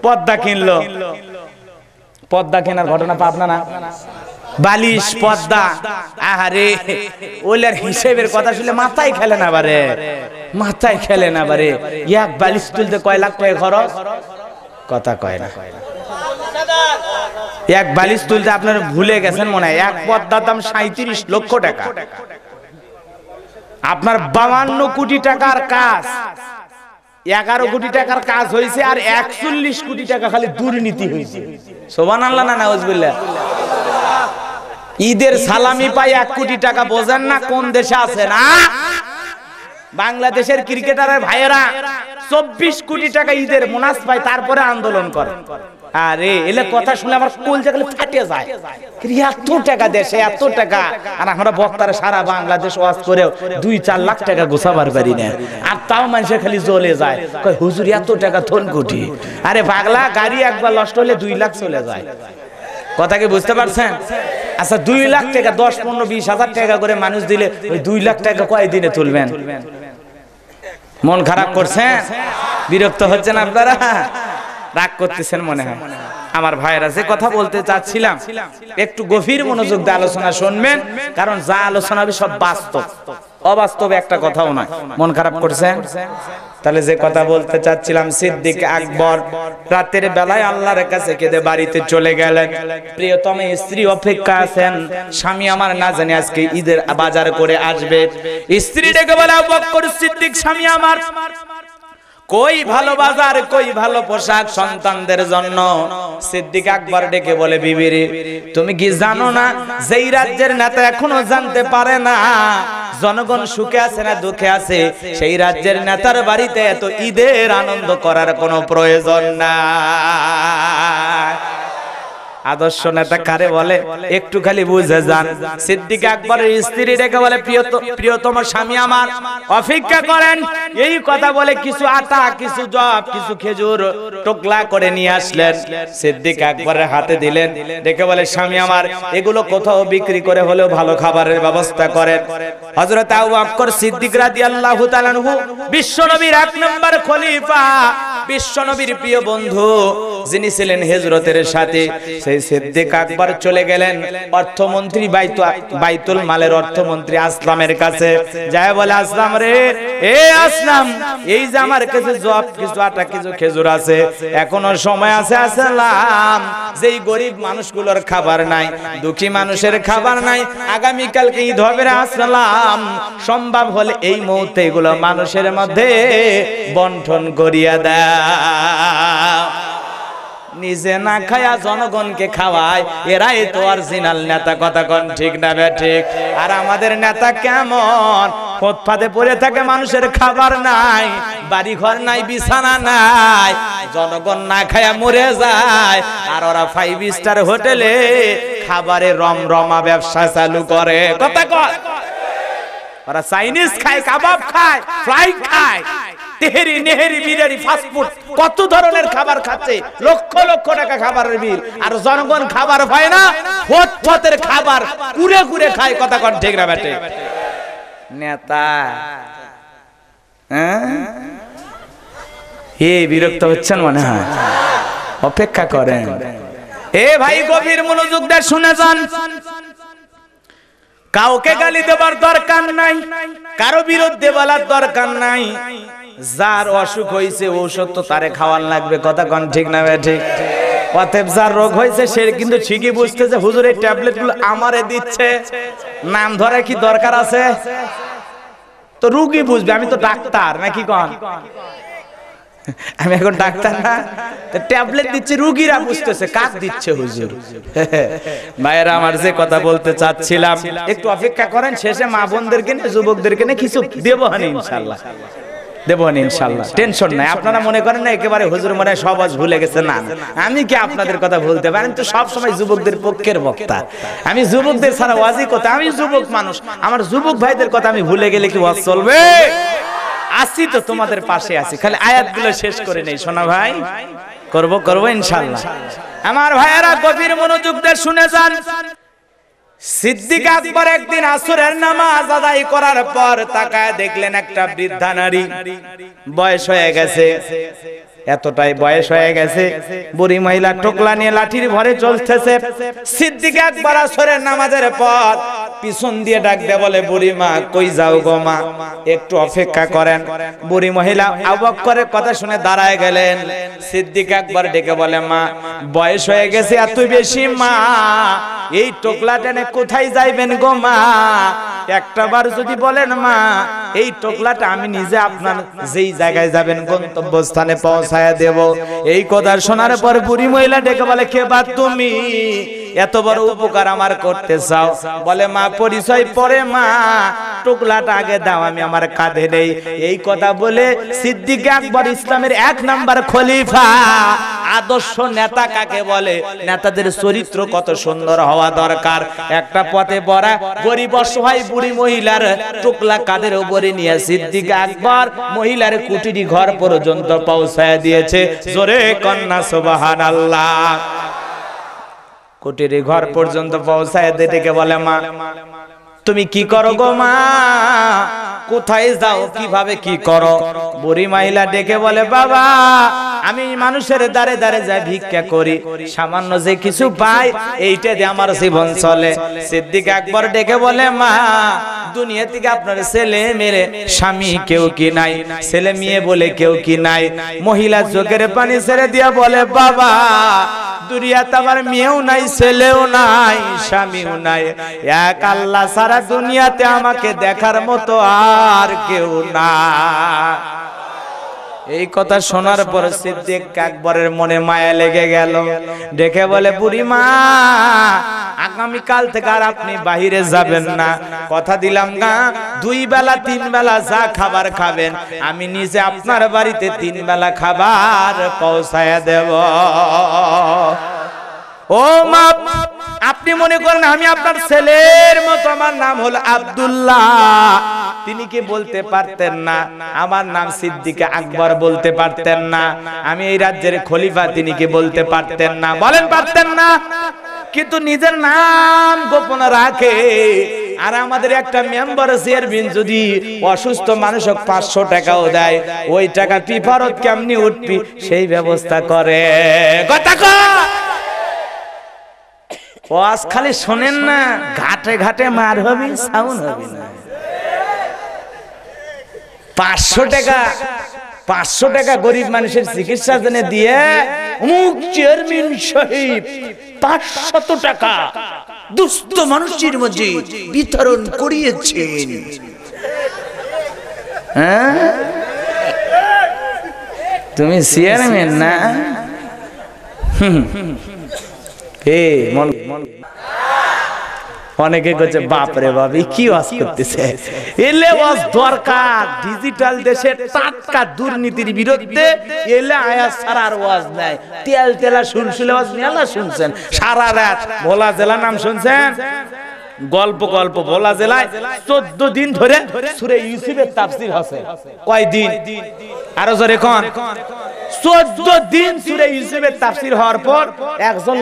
পদ্মা কিনলো পদ্মা কেনার ঘটনা পাবনা না বালিশ পদ্মা আহারে ওলার হিসেবের কথা শুনে মাথায় খেলে না বারে মাথায় খেলে না বারে এক বালিশ তুলতে কয় লাখ কয় খরচ কথা কয় না এক বালিশ তুলতে আপনারা ভুলে গেছেন মনে হয় এক পদ্মার দাম সাঁত্রিশ লক্ষ টাকা আপনার বাউান্ন কোটি টাকার কাজ এগারো কোটি টাকার কাজ হয়েছে আর একচল্লিশ কোটি টাকা খালি দুর্নীতি হয়েছে শোভান আল্লাহ না না ঈদের সালামি পাই এক কোটি টাকা বোঝেন না কোন দেশে আছে না বাংলাদেশের ক্রিকেটারের ভাইয়েরা চব্বিশ কোটি টাকা ঈদের মোনাস পায় তারপরে আন্দোলন করে আরে এলে কথা শুনে আমার কোল জায়গা ফাটে যায় এত টাকা দেশে এত টাকা আর আমরা বক্তারা সারা বাংলাদেশ ওয়াজ করে দুই চার লাখ টাকা গোছাবার পারি না আর তাও মানুষের খালি জ্বলে যায় হুজুর এত টাকা থন কোটি আরে পাগলা গাড়ি একবার নষ্ট হলে দুই লাখ চলে যায় কথা কি বুঝতে পারছেন আচ্ছা দুই আচ্ছা, লাখ টাকা দশ পনেরো বিশ হাজার টাকা করে মানুষ দিলে ওই দুই লাখ টাকা কয়দিনে তুলবেন মন খারাপ করছেন বিরক্ত হচ্ছেন আপনারা রাগ করতেছেন মনে হয় আমার ভাইরা যে কথা বলতে চাচ্ছিলাম একটু গভীর মনোযোগ দিয়ে আলোচনা শুনবেন কারণ যা আলোচনা হবে সব বাস্তব অবাস্তব একটা কথাও নয় মন খারাপ করছে তাহলে যে কথা বলতে চাচ্ছিলাম সিদ্দিক আকবর রাতের বেলায় আল্লাহর কাছে কেঁদে বাড়িতে চলে গেলেন প্রিয়তম স্ত্রী অপেক্ষা আছেন স্বামী আমার না জানি আজকে ঈদের বাজার করে আসবে স্ত্রী ডেকে বলা বক্কর সিদ্দিক স্বামী আমার কই ভালো বাজার কই ভালো পোশাক সন্তানদের জন্য সিদ্দিক আকবর ডেকে বলে বিবিরে তুমি কি জানো না যেই রাজ্যের নেতা এখনো জানতে পারে না জনগণ সুখে আছে না দুঃখে আছে সেই রাজ্যের নেতার বাড়িতে এত ঈদের আনন্দ করার কোনো প্রয়োজন না আদর্শ নেতা কারে বলে একটু খালি বুঝে যান সিদ্দিক আকবরের স্ত্রী রেখে বলে প্রিয়তম স্বামী আমার অপেক্ষা করেন এই কথা বলে কিছু আটা কিছু জব কিছু খেজুর টোকলা করে নিয়ে আসলেন সিদ্দিক আকবরের হাতে দিলেন দেখে বলে স্বামী আমার এগুলো কোথাও বিক্রি করে হলেও ভালো খাবারের ব্যবস্থা করেন হযরত আবু বকর সিদ্দিক রাদিয়াল্লাহু তাআলা বিশ্বনবীর এক নম্বর খলিফা বিশ্বনবীর প্রিয় বন্ধু যিনি ছিলেন হিজরতের সাথে সেই সিদ্দিক আকবর চলে গেলেন অর্থমন্ত্রী বাইতুল মালের অর্থমন্ত্রী আসলামের কাছে যায় বলে আসলাম রে এ আসলাম এই যে আমার কাছে জব কিছু আটা কিছু খেজুর আছে এখনো সময় আছে আসলাম যেই গরিব মানুষগুলোর খাবার নাই দুঃখী মানুষের খাবার নাই আগামী কালকে ঈদ হবে রে আসলাম সম্ভব হলে এই মুহূর্তে এগুলো মানুষের মধ্যে বন্টন করিয়া দাও নিজে না খায়া জনগণকে খাওয়ায় এরাই তো অরিজিনাল নেতা কথা ঠিক না বে ঠিক আর আমাদের নেতা কেমন পথফাতে পড়ে থাকে মানুষের খাবার নাই বাড়ি ঘর নাই বিছানা নাই জনগণ না খায়া মরে যায় আর ওরা ফাইভ স্টার হোটেলে খাবারে রমরমা ব্যবসা চালু করে কথা কথা ওরা চাইনিজ খায় কাবাব খায় ফ্রাই খায় তেহেরি নেহেরি বিরিয়ানি ফাস্টফুড কত ধরনের খাবার খাচ্ছে লক্ষ লক্ষ টাকা খাবারের বিল আর জনগণ খাবার পায় না ফত ফতের খাবার কুড়ে কুড়ে খায় কথা কন ঠিক না বেটে নেতা হ্যাঁ? এ বিরক্ত হচ্ছেন মনে হয় অপেক্ষা করেন এ ভাই গভীর মনোযোগ দিয়ে শুনে যান কাউকে গালি দেবার দরকার নাই কারো বিরুদ্ধে বলার দরকার নাই যার অসুখ হয়েছে ঔষধ তো তারে খাওয়ান লাগবে কথা কন ঠিক না ভাই ঠিক অতএব যার রোগ হয়েছে সে কিন্তু ঠিকই বুঝতে যে হুজুর এই ট্যাবলেটগুলো আমারে দিচ্ছে নাম ধরে কি দরকার আছে তো রুগী বুঝবে আমি তো ডাক্তার নাকি কন আমি এখন ডাক্তার না ট্যাবলেট দিচ্ছে রুগীরা বুঝতেছে কাজ দিচ্ছে হুজুর ভাইয়েরা আমার যে কথা বলতে চাচ্ছিলাম একটু অপেক্ষা করেন শেষে মা বোনদেরকে নিয়ে যুবকদেরকে নিয়ে কিছু দেবো হানি ইনশাল্লাহ দেবেন ইনশাল্লাহ টেনশন নাই আপনারা মনে করেন না একেবারে হুজুর মনে সবাজ ভুলে গেছে না আমি কি আপনাদের কথা ভুলতে পারি তো সব সময় যুবকদের পক্ষের বক্তা আমি যুবকদের ছাড়া ওয়াজি কথা আমি যুবক মানুষ আমার যুবক ভাইদের কথা আমি ভুলে গেলে কি ওয়াজ চলবে আসি তো তোমাদের পাশে আছি খালি আয়াতগুলো শেষ করে নেই সোনা ভাই করব করব ইনশাল্লাহ আমার ভাইয়েরা গভীর মনোযোগ দিয়ে শুনে যান সিদ্দিক আকবর একদিন আসরের নামাজ আদায় করার পর তাকায় দেখলেন একটা বৃদ্ধা নারী বয়স হয়ে গেছে এতটাই বয়স হয়ে গেছে বুড়ি মহিলা টোকলা নিয়ে লাঠির ভরে চলতেছে সিদ্দিক একবার আসরের নামাজের পর পিছন দিয়ে ডাকতে বলে বুড়ি মা কই যাও গো মা একটু অপেক্ষা করেন বুড়ি মহিলা আবক করে কথা শুনে দাঁড়ায় গেলেন সিদ্দিক একবার ডেকে বলে মা বয়স হয়ে গেছে এত বেশি মা এই টোকলা টেনে কোথায় যাইবেন গো মা একটা বার যদি বলেন মা এই টোকলাটা আমি নিজে আপনার যেই জায়গায় যাবেন গন্তব্যস্থানে পৌঁছ ছায়া দেব এই কথা শোনার পর বুড়ি মহিলা ডেকে বলে কে বা তুমি এত বড় উপকার আমার করতে চাও বলে মা পরিচয় পরে মা টুকলাটা আগে দাও আমি আমার কাঁধে নেই এই কথা বলে সিদ্দিক আকবর ইসলামের এক নাম্বার খলিফা আদর্শ নেতা কাকে বলে নেতাদের চরিত্র কত সুন্দর হওয়া দরকার একটা পথে বড়া গরিব অসহায় বুড়ি মহিলার টুকলা কাঁধের উপরে নিয়ে সিদ্দিক আকবর মহিলার কুটিরি ঘর পর্যন্ত পৌঁছায় দিয়েছে জোরে কন্যা সুবাহান আল্লাহ কুটির ঘর পর্যন্ত পৌঁছায় দিদিকে বলে মা তুমি কি করো গো মা কোথায় যাও কিভাবে কি করো বুড়ি মহিলা ডেকে বলে বাবা আমি মানুষের দারে দারে যাই ভিক্ষা করি সামান্য যে কিছু পাই এইটা দিয়ে আমার জীবন চলে সিদ্দিক একবার ডেকে বলে মা দুনিয়া থেকে আপনার ছেলে মেরে স্বামী কেউ কি নাই ছেলে মেয়ে বলে কেউ কি নাই মহিলা চোখের পানি ছেড়ে দিয়ে বলে বাবা দুনিয়াতে আমার মেয়েও নাই ছেলেও নাই স্বামীও নাই এক আল্লাহ সারা দুনিয়াতে আমাকে দেখার মতো আর কেউ না এই কথা শোনার পর সিদ্দিক কাকবরের মনে মায়া লেগে গেল ডেকে বলে বুড়িমা আগামীকাল থেকে আর আপনি বাহিরে যাবেন না কথা দিলাম না দুই বেলা তিন বেলা যা খাবার খাবেন আমি নিজে আপনার বাড়িতে তিন বেলা খাবার পৌঁছায় দেব ও মা আপনি মনে করেন আমি আপনার ছেলের মতো আমার নাম হলো আব্দুল্লাহ তিনি কি বলতে পারতেন না আমার নাম সিদ্দিকে আকবর বলতে পারতেন না আমি এই রাজ্যের খলিফা তিনি কি বলতে পারতেন না বলেন পারতেন না কিন্তু নিজের নাম গোপন রাখে আর আমাদের একটা মেম্বার চেয়ারম্যান যদি অসুস্থ মানুষ পাঁচশো টাকাও দেয় ওই টাকা পিফারত কেমনি উঠবি সেই ব্যবস্থা করে কথা ওয়াজ খালি শোনেন না ঘাটে ঘাটে মার হবে সাউন্ড হবে না পাঁচশো টাকা পাঁচশো টাকা গরিব মানুষের চিকিৎসা জন্য দিয়ে অমুক চেয়ারম্যান সাহেব পাঁচশত টাকা দুস্থ মানুষের মধ্যে বিতরণ করিয়েছেন হ্যাঁ? তুমি চেয়ারম্যান না হুম হে মন অনেকে কচ্ছে বাপ রে কি ওয়াজ করতেছে এলে ওয়াজ দরকার ডিজিটাল দেশে টাটকা দুর্নীতির বিরুদ্ধে এলে আয়াত সারার ওয়াজ নাই তেল তেলা শুনশুলে ওয়াজ মেলা শুনছেন সারা রাত ভোলা জেলা নাম শুনছেন গল্প গল্প বলা জেলায় চোদ্দ দিন ধরে সুরে ইউসুফের তাফসির আছে কয়দিন আরো জোরে কন হওয়ার পর একজন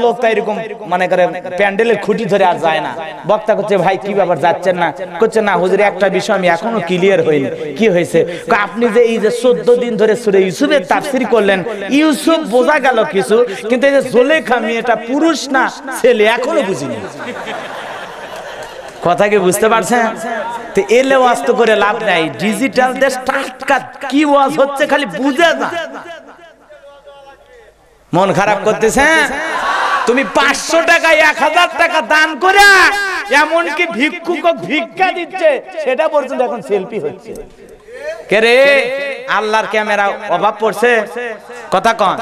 প্যান্ডেলের খুঁটি ধরে আর যায় না বক্তা করছে ভাই কি ব্যাপার যাচ্ছেন না করছে না একটা বিষয় আমি এখনো ক্লিয়ার কি হয়েছে আপনি যে এই যে চোদ্দ দিন ধরে সুরে ইউসুফের তাফসির করলেন ইউসুফ বোঝা গেল কিছু কিন্তু এই যে জোলেখা মেয়েটা পুরুষ না ছেলে এখনো বুঝিনি কথা কি বুঝতে পারছেন তো এলে ওয়াজ তো করে লাভ নাই ডিজিটাল দেশ টাটকা কি ওয়াজ হচ্ছে খালি বুঝে না মন খারাপ করতেছেন তুমি পাঁচশো টাকা এক হাজার টাকা দান করে এমনকি ভিক্ষুক ভিক্ষা দিচ্ছে সেটা পর্যন্ত এখন সেলফি হচ্ছে কে রে আল্লাহর ক্যামেরা অভাব পড়ছে কথা কন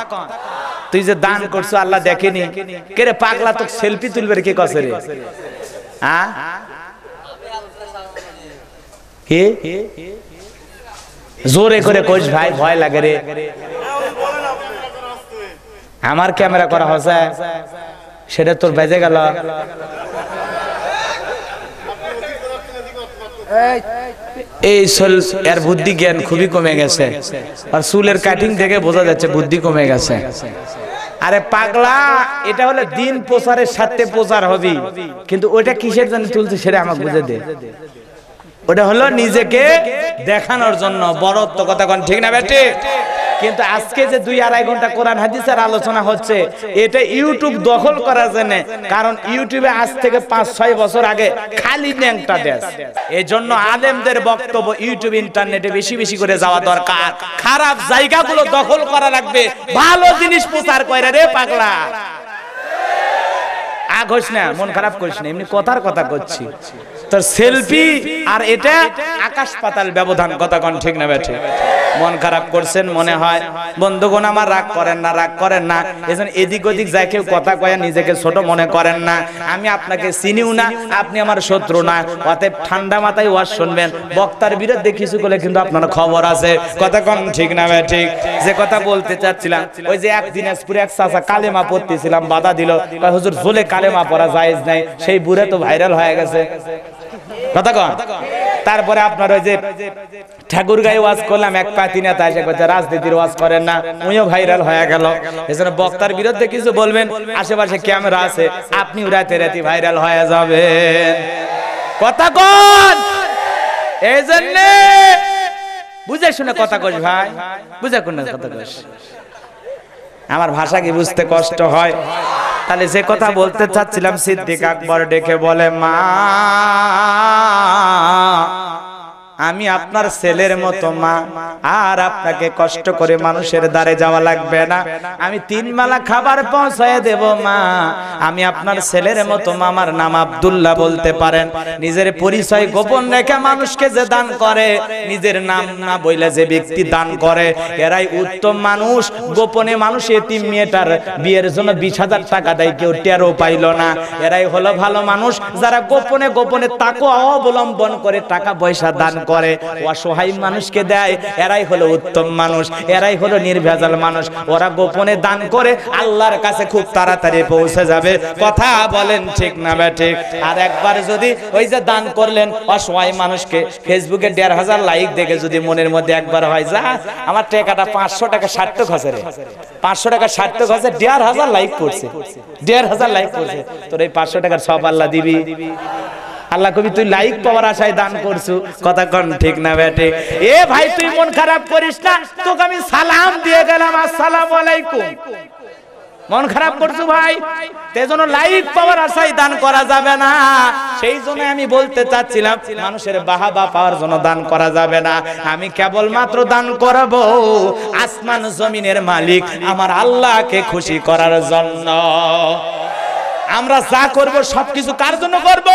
তুই যে দান করছো আল্লাহ দেখেনি কে রে পাগলা তো সেলফি তুলবে কে কসে রে হ্যাঁ কে জোরে করে কইস ভাই ভয় লাগে রে আমার ক্যামেরা করা হচ্ছে সেটা তোর বেজে গেল এই এর বুদ্ধি জ্ঞান খুবই কমে গেছে আর চুলের কাটিং থেকে বোঝা যাচ্ছে বুদ্ধি কমে গেছে আরে পাগলা এটা হলো দিন প্রচারের সাথে প্রচার হবি কিন্তু ওইটা কিসের জন্য তুলছে সেটা আমাকে বুঝে দে ওটা হলো নিজেকে দেখানোর জন্য বড়ত্ব কথা কোন ঠিক না বেটি কিন্তু আজকে যে দুই আড়াই ঘন্টা কোরআন হাদিসের আলোচনা হচ্ছে এটা ইউটিউব দখল করার জন্য কারণ ইউটিউবে আজ থেকে পাঁচ ছয় বছর আগে খালি ন্যাংটা দেশ এই জন্য আলেমদের বক্তব্য ইউটিউব ইন্টারনেটে বেশি বেশি করে যাওয়া দরকার খারাপ জায়গাগুলো দখল করা লাগবে ভালো জিনিস প্রচার করে রে পাগলা আ ঘোষ না মন খারাপ করিস না এমনি কথার কথা করছি তার সেলফি আর এটা আকাশ পাতাল ব্যবধান কথা কন ঠিক না ব্যাঠে মন খারাপ করছেন মনে হয় বন্ধুগণ আমার রাগ করেন না রাগ করেন না এজন এদিক ওদিক যাই কেউ কথা কয়ে নিজেকে ছোট মনে করেন না আমি আপনাকে চিনিও না আপনি আমার শত্রু না অতএব ঠান্ডা মাথায় ওয়াজ শুনবেন বক্তার বিরুদ্ধে কিছু বলে কিন্তু আপনার খবর আছে কথা কম ঠিক না ভাই ঠিক যে কথা বলতে চাচ্ছিলাম ওই যে এক দিনাজপুরে এক চাচা কালেমা পড়তেছিলাম বাধা দিল হুজুর জোলে কালেমা পড়া জায়েজ নাই সেই বুড়ে তো ভাইরাল হয়ে গেছে কথা কম তারপরে আপনার ওই যে ঠাকুর গায়ে ওয়াজ করলাম এক পাতি নেতা এসে করছে রাজনীতির ওয়াজ করেন না উইও ভাইরাল হয়ে গেল এজন্য বক্তার বিরুদ্ধে কিছু বলবেন আশেপাশে ক্যামেরা আছে আপনি রাতে রাতে ভাইরাল হয়ে যাবে কথা কোন এই জন্যে বুঝে শুনে কথা কস ভাই বুঝে কোন কথা কস আমার ভাষা কি বুঝতে কষ্ট হয় তাহলে যে কথা বলতে চাচ্ছিলাম সিদ্দিক আকবর ডেকে বলে মা আমি আপনার ছেলের মতো মা আর আপনাকে কষ্ট করে মানুষের দ্বারে যাওয়া লাগবে না আমি তিন মালা খাবার পৌঁছায় দেব মা আমি আপনার ছেলের মতো মা আমার নাম আবদুল্লাহ বলতে পারেন নিজের পরিচয় গোপন রেখে মানুষকে যে দান করে নিজের নাম না বইলে যে ব্যক্তি দান করে এরাই উত্তম মানুষ গোপনে মানুষ এটি মেয়েটার বিয়ের জন্য বিশ হাজার টাকা দেয় কেউ টেরো পাইল না এরাই হলো ভালো মানুষ যারা গোপনে গোপনে তাকে অবলম্বন করে টাকা পয়সা দান করে অসহায় মানুষকে দেয় এরাই হলো উত্তম মানুষ এরাই হলো নির্ভেজাল মানুষ ওরা গোপনে দান করে আল্লাহর কাছে খুব তাড়াতাড়ি পৌঁছে যাবে কথা বলেন ঠিক না ব্যা ঠিক আর একবার যদি ওই যে দান করলেন অসহায় মানুষকে ফেসবুকে দেড় হাজার লাইক দেখে যদি মনের মধ্যে একবার হয় যা আমার টেকাটা পাঁচশো টাকা সার্থক আছে রে পাঁচশো টাকা সার্থক আছে দেড় হাজার লাইক করছে দেড় হাজার লাইক করছে তোর এই পাঁচশো টাকার সব আল্লাহ দিবি আল্লাহ কবি তুই লাইক পাওয়ার আশায় দান করছু কথা কন ঠিক না বেটে এ ভাই তুই মন খারাপ করিস না তোকে আমি সালাম দিয়ে গেলাম আসসালাম আলাইকুম মন খারাপ করছো ভাই তেজন লাইক পাওয়ার আশায় দান করা যাবে না সেই জন্য আমি বলতে চাচ্ছিলাম মানুষের বাহাবা পাওয়ার জন্য দান করা যাবে না আমি কেবল মাত্র দান করব আসমান জমিনের মালিক আমার আল্লাহকে খুশি করার জন্য আমরা যা করব সবকিছু কার জন্য করবো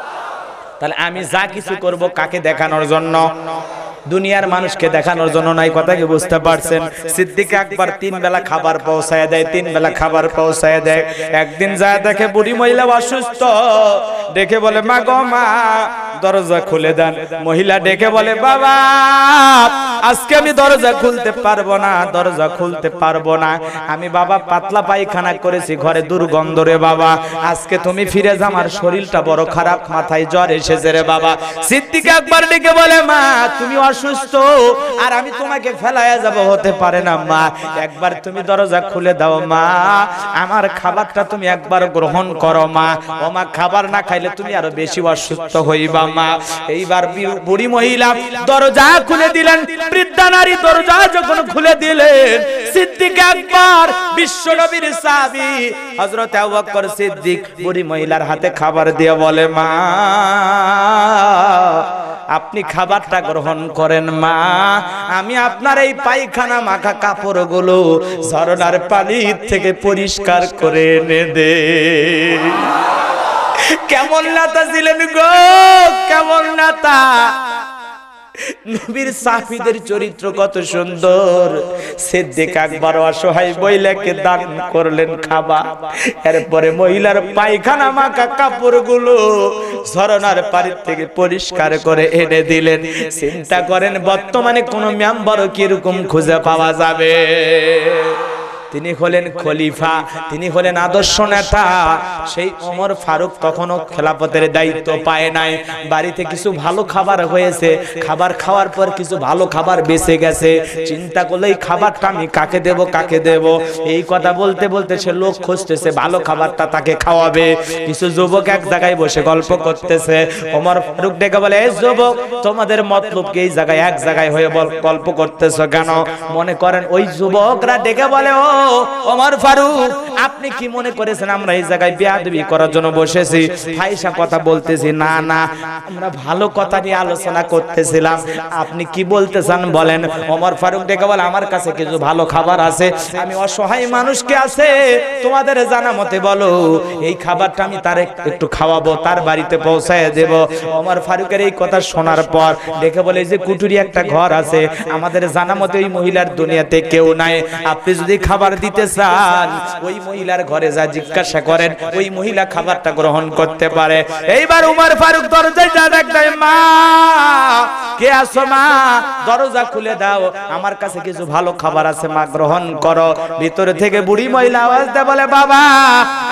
তাহলে আমি যা কিছু করব কাকে দেখানোর জন্য দুনিয়ার মানুষকে দেখানোর জন্য নাই কথা কি বুঝতে পারছেন সিদ্দিক একবার তিন বেলা খাবার পৌঁছায় দেয় তিন বেলা খাবার পৌঁছায় দেয় একদিন যায় দেখে বুড়ি মহিলা অসুস্থ দেখে বলে মা গো মা দরজা খুলে দেন মহিলা ডেকে বলে বাবা আজকে আমি দরজা খুলতে পারবো না দরজা খুলতে পারবো না আমি বাবা পাতলা পায়খানা করেছি ঘরে দুর্গন্ধ রে বাবা আজকে তুমি ফিরে যা আমার শরীরটা বড় খারাপ মাথায় জ্বর এসেছে রে বাবা সিদ্দিক একবার ডেকে বলে মা তুমি অসুস্থ আর আমি তোমাকে ফেলায়া যাব হতে পারে না মা একবার তুমি দরজা খুলে দাও মা আমার খাবারটা তুমি একবার গ্রহণ করো মা ও মা খাবার না খাইলে তুমি আরো বেশি অসুস্থ হইবা মা এইবার বুড়ি মহিলা দরজা খুলে দিলেন বৃদ্ধা নারী দরজা যখন খুলে দিলেন সিদ্দিক একবার বিশ্ব নবীর সাহাবী হযরত আবু বকর সিদ্দিক বুড়ি মহিলার হাতে খাবার দিয়ে বলে মা আপনি খাবারটা গ্রহণ করেন মা আমি আপনার এই পায়খানা মাখা কাপড় গুলো ঝরনার পানির থেকে পরিষ্কার করে এনে দে কেমন নাতা ছিলেন গো কেমন নাতা নবীর সাহাবীদের চরিত্র কত সুন্দর সিদ্দিক আকবর অসহায় বইলাকে দান করলেন খাবার এরপরে মহিলার পায়খানা মাখা কাপড়গুলো ঝরনার পাড়ির থেকে পরিষ্কার করে এনে দিলেন চিন্তা করেন বর্তমানে কোন মেম্বারও কিরকম খুঁজে পাওয়া যাবে তিনি হলেন খলিফা তিনি হলেন আদর্শ নেতা সেই অমর ফারুক তখনও খেলাপথের দায়িত্ব পায় নাই বাড়িতে কিছু ভালো খাবার হয়েছে খাবার খাওয়ার পর কিছু ভালো খাবার বেঁচে গেছে চিন্তা করলে এই খাবারটা আমি কাকে দেব কাকে দেব এই কথা বলতে বলতে সে লোক খুঁজতেছে ভালো খাবারটা তাকে খাওয়াবে কিছু যুবক এক জায়গায় বসে গল্প করতেছে অমর ফারুক ডেকে বলে এই যুবক তোমাদের মতলবকে এই জায়গায় এক জায়গায় হয়ে গল্প করতেছ কেন মনে করেন ওই যুবকরা ডেকে বলে ও ওমর ফারুক আপনি কি মনে করেছেন আমরা এই জায়গায় বিয়াদবি করার জন্য বসেছি ফাইসা কথা বলতেছি না না আমরা ভালো কথা নিয়ে আলোচনা করতেছিলাম আপনি কি বলতে চান বলেন ওমর ফারুক ডেকে বলে আমার কাছে কিছু ভালো খাবার আছে আমি অসহায় মানুষকে আছে তোমাদের জানা মতে বলো এই খাবারটা আমি তার একটু খাওয়াবো তার বাড়িতে পৌঁছায় দেব ওমর ফারুকের এই কথা শোনার পর দেখে বলে যে কুটুরি একটা ঘর আছে আমাদের জানা মতে ওই মহিলার দুনিয়াতে কেউ নাই আপনি যদি খাবার খাবার দিতে চান ওই মহিলার ঘরে যা জিজ্ঞাসা করেন ওই মহিলা খাবারটা গ্রহণ করতে পারে এইবার উমার ফারুক দরজায় যা দেখলেন মা কে আসো মা দরজা খুলে দাও আমার কাছে কিছু ভালো খাবার আছে মা গ্রহণ করো ভিতরে থেকে বুড়ি মহিলা আওয়াজ দেয় বলে বাবা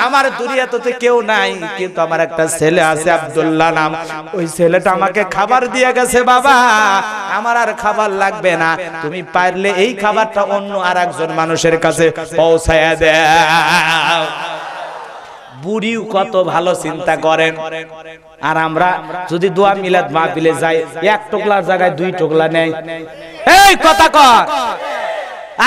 আমার দুনিয়াতে কেউ নাই কিন্তু আমার একটা ছেলে আছে আব্দুল্লাহ নাম ওই ছেলেটা আমাকে খাবার দিয়ে গেছে বাবা আমার আর খাবার লাগবে না তুমি পারলে এই খাবারটা অন্য আর একজন মানুষের কাছে পৌঁছায় দেয় বুড়িও কত ভালো চিন্তা করেন আর আমরা যদি দোয়া মিলাদ মা মাহফিলে যাই এক টোকলার জায়গায় দুই টোকলা নেই এই কথা কর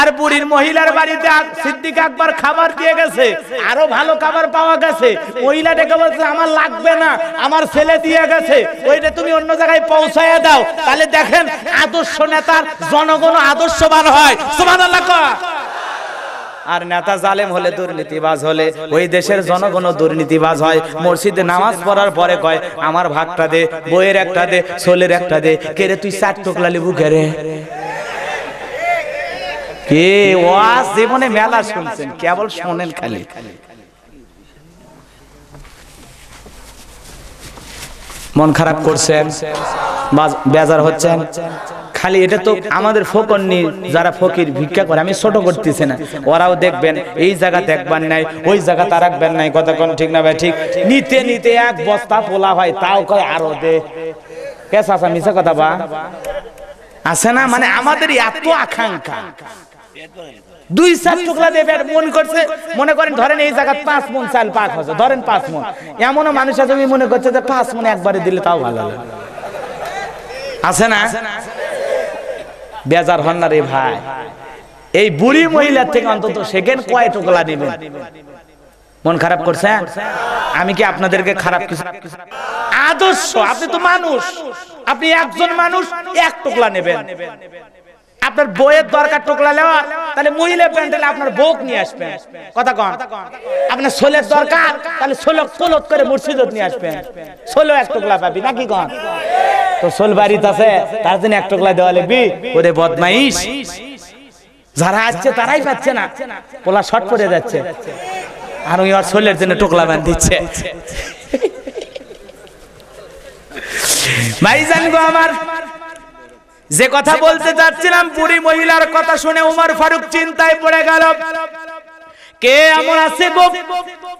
আর বুড়ির মহিলার বাড়িতে সিদ্দিক আকবর খাবার দিয়ে গেছে আরো ভালো খাবার পাওয়া গেছে মহিলা ডেকে বলছে আমার লাগবে না আমার ছেলে দিয়ে গেছে ওইটা তুমি অন্য জায়গায় পৌঁছায় দাও তাহলে দেখেন আদর্শ নেতার জনগণ আদর্শবান হয় সুবহানাল্লাহ আর নেতা জালেম হলে দুর্নীতিবাজ হলে ওই দেশের জনগণ দুর্নীতিবাজ হয় মসজিদে নামাজ পড়ার পরে কয় আমার ভাতটা দে বইয়ের একটা দে ছোলের একটা দে রে তুই চার টোকলা লেবু কেরে কে ওয়াজ জীবনে মেলা শুনছেন কেবল শোনেন খালি মন খারাপ করছেন বেজার হচ্ছেন খালি এটা তো আমাদের ফোকর নেই যারা ফকির ভিক্ষা করে আমি ছোট করতেছি না ওরাও দেখবেন এই জায়গা দেখবার নাই ওই জায়গা তা রাখবেন নাই কথা কোন ঠিক না ভাই ঠিক নিতে নিতে এক বস্তা পোলা হয় তাও কয় আরো দে কেসা আসা মিশা কথা বা আছে না মানে আমাদের এত আকাঙ্ক্ষা দুই চার টুকরা দেবে মন করছে মনে করেন ধরেন এই জায়গা পাঁচ মন চাল পাঁচ হচ্ছে ধরেন পাঁচ মন এমনও মানুষ আছে মনে করছে যে পাঁচ মন একবারে দিলে তাও ভালো লাগে আছে না বেজার হন না রে ভাই এই বুড়ি মহিলার থেকে অন্তত সেকেন্ড কয় টুকলা নেবেন মন খারাপ করছেন আমি কি আপনাদেরকে খারাপ কিছু আদর্শ আপনি তো মানুষ আপনি একজন মানুষ এক টুকলা নেবেন আপনার বইয়ের দরকার টোকলা লেওয়া তাহলে মহিলা প্যান্ডেলে আপনার বোক নিয়ে আসবেন কথা কন আপনার সোলের দরকার তাহলে সোলক সোলত করে মুর্শিদত নিয়ে আসবেন সোলো এক টুকলা পাবি নাকি কন তো সোল বাড়িতে আছে তার জন্য এক টুকলা দেওয়া লাগবি ওরে বদমাইশ যারা আসছে তারাই পাচ্ছে না পোলা শর্ট পড়ে যাচ্ছে আর ওই আর সোলের জন্য টোকলা বান দিচ্ছে ভাইজান গো আমার যে কথা বলতে চাচ্ছিলাম পুরী মহিলার কথা শুনে উমর ফারুক চিন্তায় পড়ে গেল কে এমন আছে গো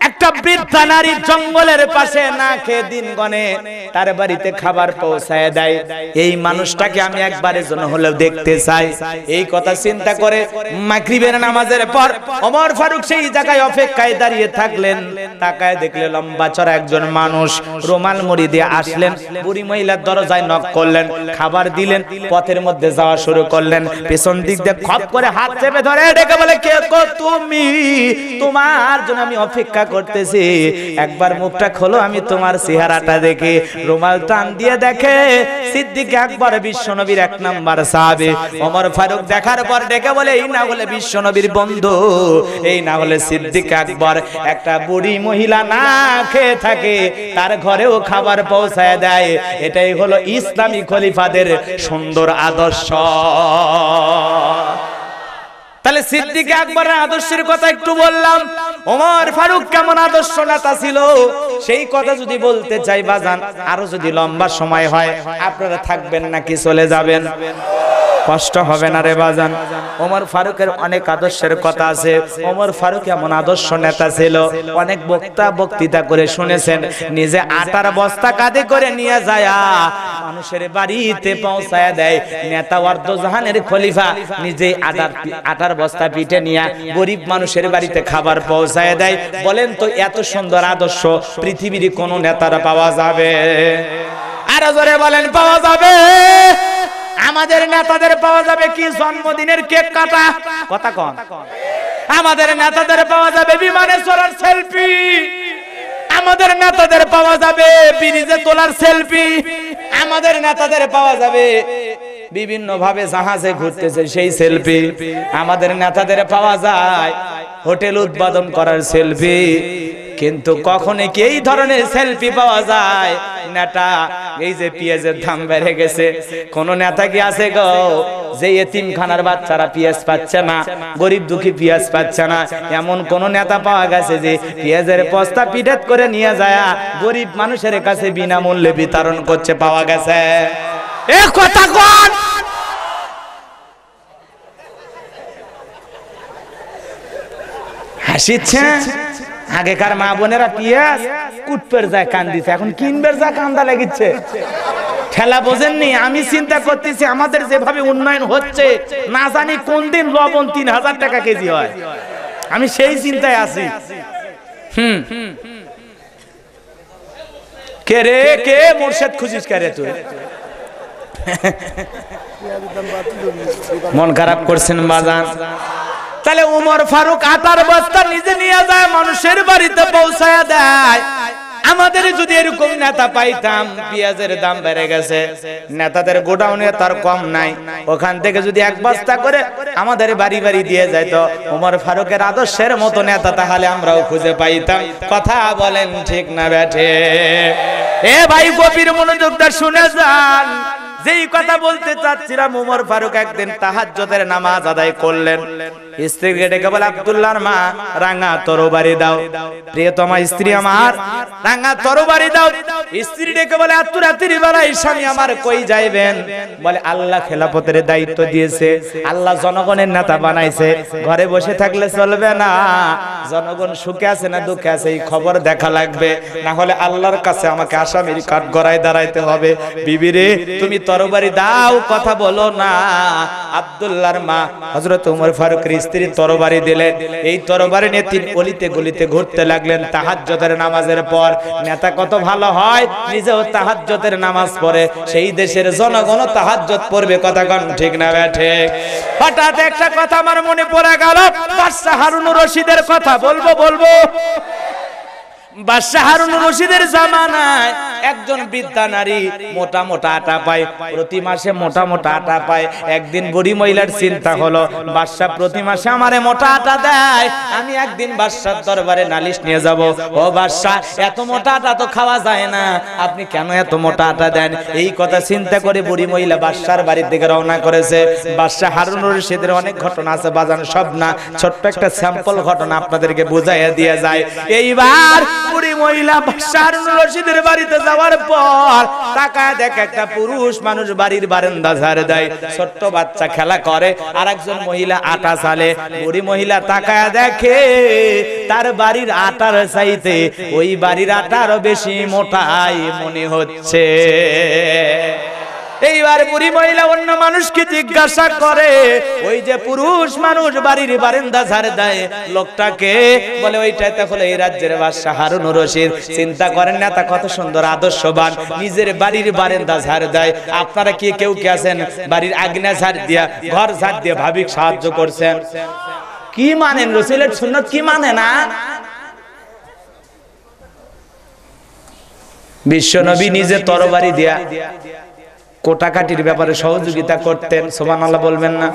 একটা বৃদ্ধা নারী জঙ্গলের পাশে না খেয়ে দিন গনে তার বাড়িতে খাবার পৌঁছায় দেয় এই মানুষটাকে আমি একবারের জন্য হলেও দেখতে চাই এই কথা চিন্তা করে নামাজের পর ফারুক সেই জায়গায় অপেক্ষায় দাঁড়িয়ে থাকলেন তাকায় দেখলে লম্বা চড়া একজন মানুষ রুমাল মুড়ি দিয়ে আসলেন বুড়ি মহিলার দরজায় নক করলেন খাবার দিলেন পথের মধ্যে যাওয়া শুরু করলেন পেছন দিক দিয়ে খপ করে হাত চেপে ধরে ডেকে বলে কে তুমি তোমার জন্য আমি অপেক্ষা করতেছি একবার মুখটা খোলো আমি তোমার চেহারাটা দেখে রুমাল টান দিয়ে দেখে সিদ্দিকে একবার নবীর এক নাম্বার সাহাবে ওমর ফারুক দেখার পর ডেকে বলে এই না হলে বিশ্বনবীর বন্ধু এই না হলে সিদ্দিক একবার একটা বুড়ি মহিলা না খেয়ে থাকে তার ঘরেও খাবার পৌঁছায় দেয় এটাই হলো ইসলামী খলিফাদের সুন্দর আদর্শ তাহলে সিদ্দিক আকবরের আদর্শের কথা একটু বললাম ওমর ফারুক কেমন আদর্শ নেতা ছিল সেই কথা যদি বলতে চাই বাজান আরো যদি লম্বা সময় হয় আপনারা থাকবেন নাকি চলে যাবেন কষ্ট হবে না রে বাজান ওমর ফারুকের অনেক আদর্শের কথা আছে ওমর ফারুক এমন আদর্শ নেতা ছিল অনেক বক্তা বক্তৃতা করে শুনেছেন নিজে আটার বস্তা কাঁধে করে নিয়ে যায় মানুষের বাড়িতে পৌঁছায় দেয় নেতা অর্ধ জাহানের খলিফা নিজে আটার আটার চার বস্তা পিঠে নিয়ে গরিব মানুষের বাড়িতে খাবার পৌঁছায় দেয় বলেন তো এত সুন্দর আদর্শ পৃথিবীর কোন নেতারা পাওয়া যাবে আরো জোরে বলেন পাওয়া যাবে আমাদের নেতাদের পাওয়া যাবে কি জন্মদিনের কেক কাটা কথা কন আমাদের নেতাদের পাওয়া যাবে বিমানে চড়ার সেলফি আমাদের নেতাদের পাওয়া যাবে ব্রিজে তোলার সেলফি আমাদের নেতাদের পাওয়া যাবে বিভিন্ন ভাবে জাহাজে ঘুরতেছে সেই সেলফি আমাদের নেতাদের পাওয়া যায় হোটেল উৎপাদন করার সেলফি কিন্তু কখন কি এই ধরনের সেলফি পাওয়া যায় নেতা এই যে পিঁয়াজের দাম বেড়ে গেছে কোন নেতা কি আছে গো যে এতিমখানার বাচ্চারা পিঁয়াজ পাচ্ছে না গরিব দুঃখী পেঁয়াজ পাচ্ছে না এমন কোন নেতা পাওয়া গেছে যে পেঁয়াজের বস্তা পিঠাত করে নিয়ে যায় গরিব মানুষের কাছে বিনামূল্যে বিতরণ করছে পাওয়া গেছে এ কথা কোন হাসিচ্ছে আগেকার মা বোনেরা পিয়াজ কুটপের যায় কান্দিছে এখন কিনবের যা কান্দা লাগিচ্ছে ঠেলা বোঝেননি আমি চিন্তা করতেছি আমাদের যেভাবে উন্নয়ন হচ্ছে না জানি কোন দিন লবণ তিন হাজার টাকা কেজি হয় আমি সেই চিন্তায় আছি হুম কে রে কে মোর্শেদ খুঁজিস কে রে তুই মন খারাপ করছেন বাজান তাহলে উমর ফারুক আতার বস্তা নিজে নিয়ে যায় মানুষের বাড়িতে পৌঁছায় দেয় আমাদের যদি এরকম নেতা পাইতাম পেঁয়াজের দাম বেড়ে গেছে নেতাদের গোডাউনে তার কম নাই ওখান থেকে যদি এক বস্তা করে আমাদের বাড়ি বাড়ি দিয়ে যাইতো উমর ফারুকের আদর্শের মতো নেতা তাহলে আমরাও খুঁজে পাইতাম কথা বলেন ঠিক না ব্যাঠে এ ভাই কপির মনোযোগটা শুনে যান যেই কথা বলতে চাচ্ছিলাম উমর ফারুক একদিন তাহাজ্জুদের নামাজ আদায় করলেন স্ত্রীকে ডেকে বলে আব্দুল্লাহর মা রাঙা তরবারি দাও প্রিয়তমা স্ত্রী আমার রাঙা তরবারি দাও স্ত্রী ডেকে বলে এত রাতের বেলায় স্বামী আমার কই যাইবেন বলে আল্লাহ খেলাফতের দায়িত্ব দিয়েছে আল্লাহ জনগণের নেতা বানাইছে ঘরে বসে থাকলে চলবে না জনগণ সুখে আছে না দুঃখে আছে এই খবর দেখা লাগবে না হলে আল্লাহর কাছে আমাকে আসামির কাঠ গড়ায় দাঁড়াইতে হবে বিবিরে তুমি তো তরবারি দাও কথা বলো না আবদুল্লাহর মা হজরত উমর ফারুকের স্ত্রী তরবারি দিলেন এই তরবারি নিয়ে তিনি অলিতে গলিতে ঘুরতে লাগলেন তাহাজ্জতের নামাজের পর নেতা কত ভালো হয় নিজেও তাহাজ্জতের নামাজ পড়ে সেই দেশের জনগণ তাহাজ্জত পড়বে কথা কন ঠিক না ব্যাঠে হঠাৎ একটা কথা আমার মনে পড়ে গেল বাদশা হারুন রশিদের কথা বলবো বলবো দরবারে নালিশ নিয়ে যাব ও বাদশাহ এত মোটা আটা তো খাওয়া যায় না আপনি কেন এত মোটা আটা দেন এই কথা চিন্তা করে বুড়ি মহিলা বাদশার বাড়ির দিকে রওনা করেছে বাদশাহ হারুন রশিদের অনেক ঘটনা আছে বাজান সব না ছোট্ট একটা স্যাম্পল ঘটনা আপনাদেরকে বুঝাইয়া দিয়ে যায় এইবার বুড়ি মহিলা শাহরুন রশিদের বাড়িতে যাওয়ার পর দেখ একটা পুরুষ মানুষ বাড়ির বারান্দা ঝাড়ে দেয় ছোট্ট বাচ্চা খেলা করে আর একজন মহিলা আটা চালে বুড়ি মহিলা তাকায় দেখে তার বাড়ির আটার চাইতে ওই বাড়ির আটার বেশি মোটাই মনে হচ্ছে এইবার বুড়ি মহিলা অন্য মানুষকে জিজ্ঞাসা করে ওই যে পুরুষ মানুষ বাড়ির বারিন্দা ঝাড় দেয় লোকটাকে বলে ওইটাই তাহলে এই রাজ্যের বাদশাহ হারুন রশিদ চিন্তা করেন না তা কত সুন্দর আদর্শবান নিজের বাড়ির বারিন্দা ঝাড় দেয় আপনারা কি কেউ কে আছেন বাড়ির আগ্না ঝাড় দিয়া ঘর ঝাড় দিয়ে ভাবিক সাহায্য করছেন কি মানেন রসুলের সুন্নত কি মানে না বিশ্ব নবী নিজে তরবারি দিয়া কোটাকাটির ব্যাপারে সহযোগিতা করতেন সোমান আল্লাহ বলবেন না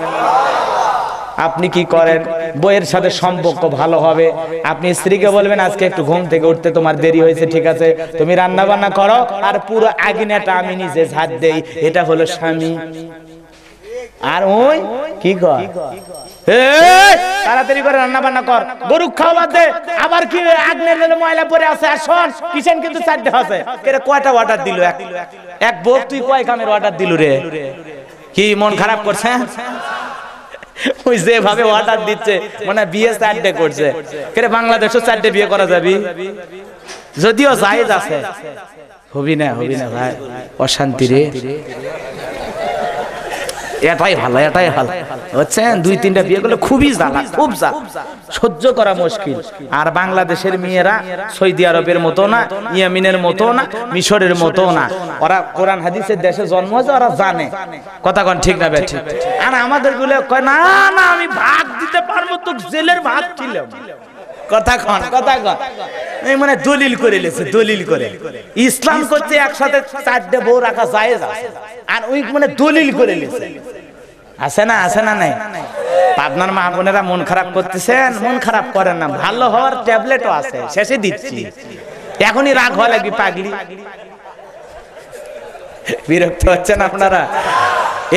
আপনি কি করেন বইয়ের সাথে সম্পর্ক ভালো হবে আপনি স্ত্রীকে বলবেন আজকে একটু ঘুম থেকে উঠতে তোমার দেরি হয়েছে ঠিক আছে তুমি রান্না বান্না করো আর পুরো আগিনাটা আমি নিজে ঝাঁট দেই এটা হলো স্বামী আর ওই কি কর তাড়াতাড়ি করে রান্না বান্না গরু আবার কি ময়লা পরে আছে আর কিন্তু চারটে কয়টা অর্ডার এক বোর তুই কয় কামের অর্ডার দিল রে কি মন খারাপ করছে হ্যাঁ? ওই যেভাবে অর্ডার দিচ্ছে মানে বিয়ে চারটে করছে কেরে বাংলাদেশও চারটে বিয়ে করা যাবি যদিও জায়েজ আছে হবি না হবি না ভাই অশান্তি রে এটাই ভালো এটাই ভালো হচ্ছেন দুই তিনটা বিয়ে করলে খুবই জ্বালা খুব জ্বালা সহ্য করা মুশকিল আর বাংলাদেশের মেয়েরা সৌদি আরবের মতো না ইয়ামিনের মতো না মিশরের মতো না ওরা কোরআন হাদিসের দেশে জন্ম হয়েছে ওরা জানে কথা কন ঠিক না ঠিক আর আমাদের গুলো কয় না না আমি ভাত দিতে পারবো তো জেলের ভাত ছিল কথা কন কথা কন মানে দলিল করে লেছে দলিল করে ইসলাম করছে একসাথে চারটে বউ রাখা যায় আর ওই মানে দলিল করে লেছে আছে না আছে না নাই আপনার মা বোনেরা মন খারাপ করতেছেন মন খারাপ করেন না ভালো হওয়ার ট্যাবলেটও আছে শেষে দিচ্ছি এখনই রাগ হওয়া লাগবে পাগলি বিরক্ত হচ্ছেন আপনারা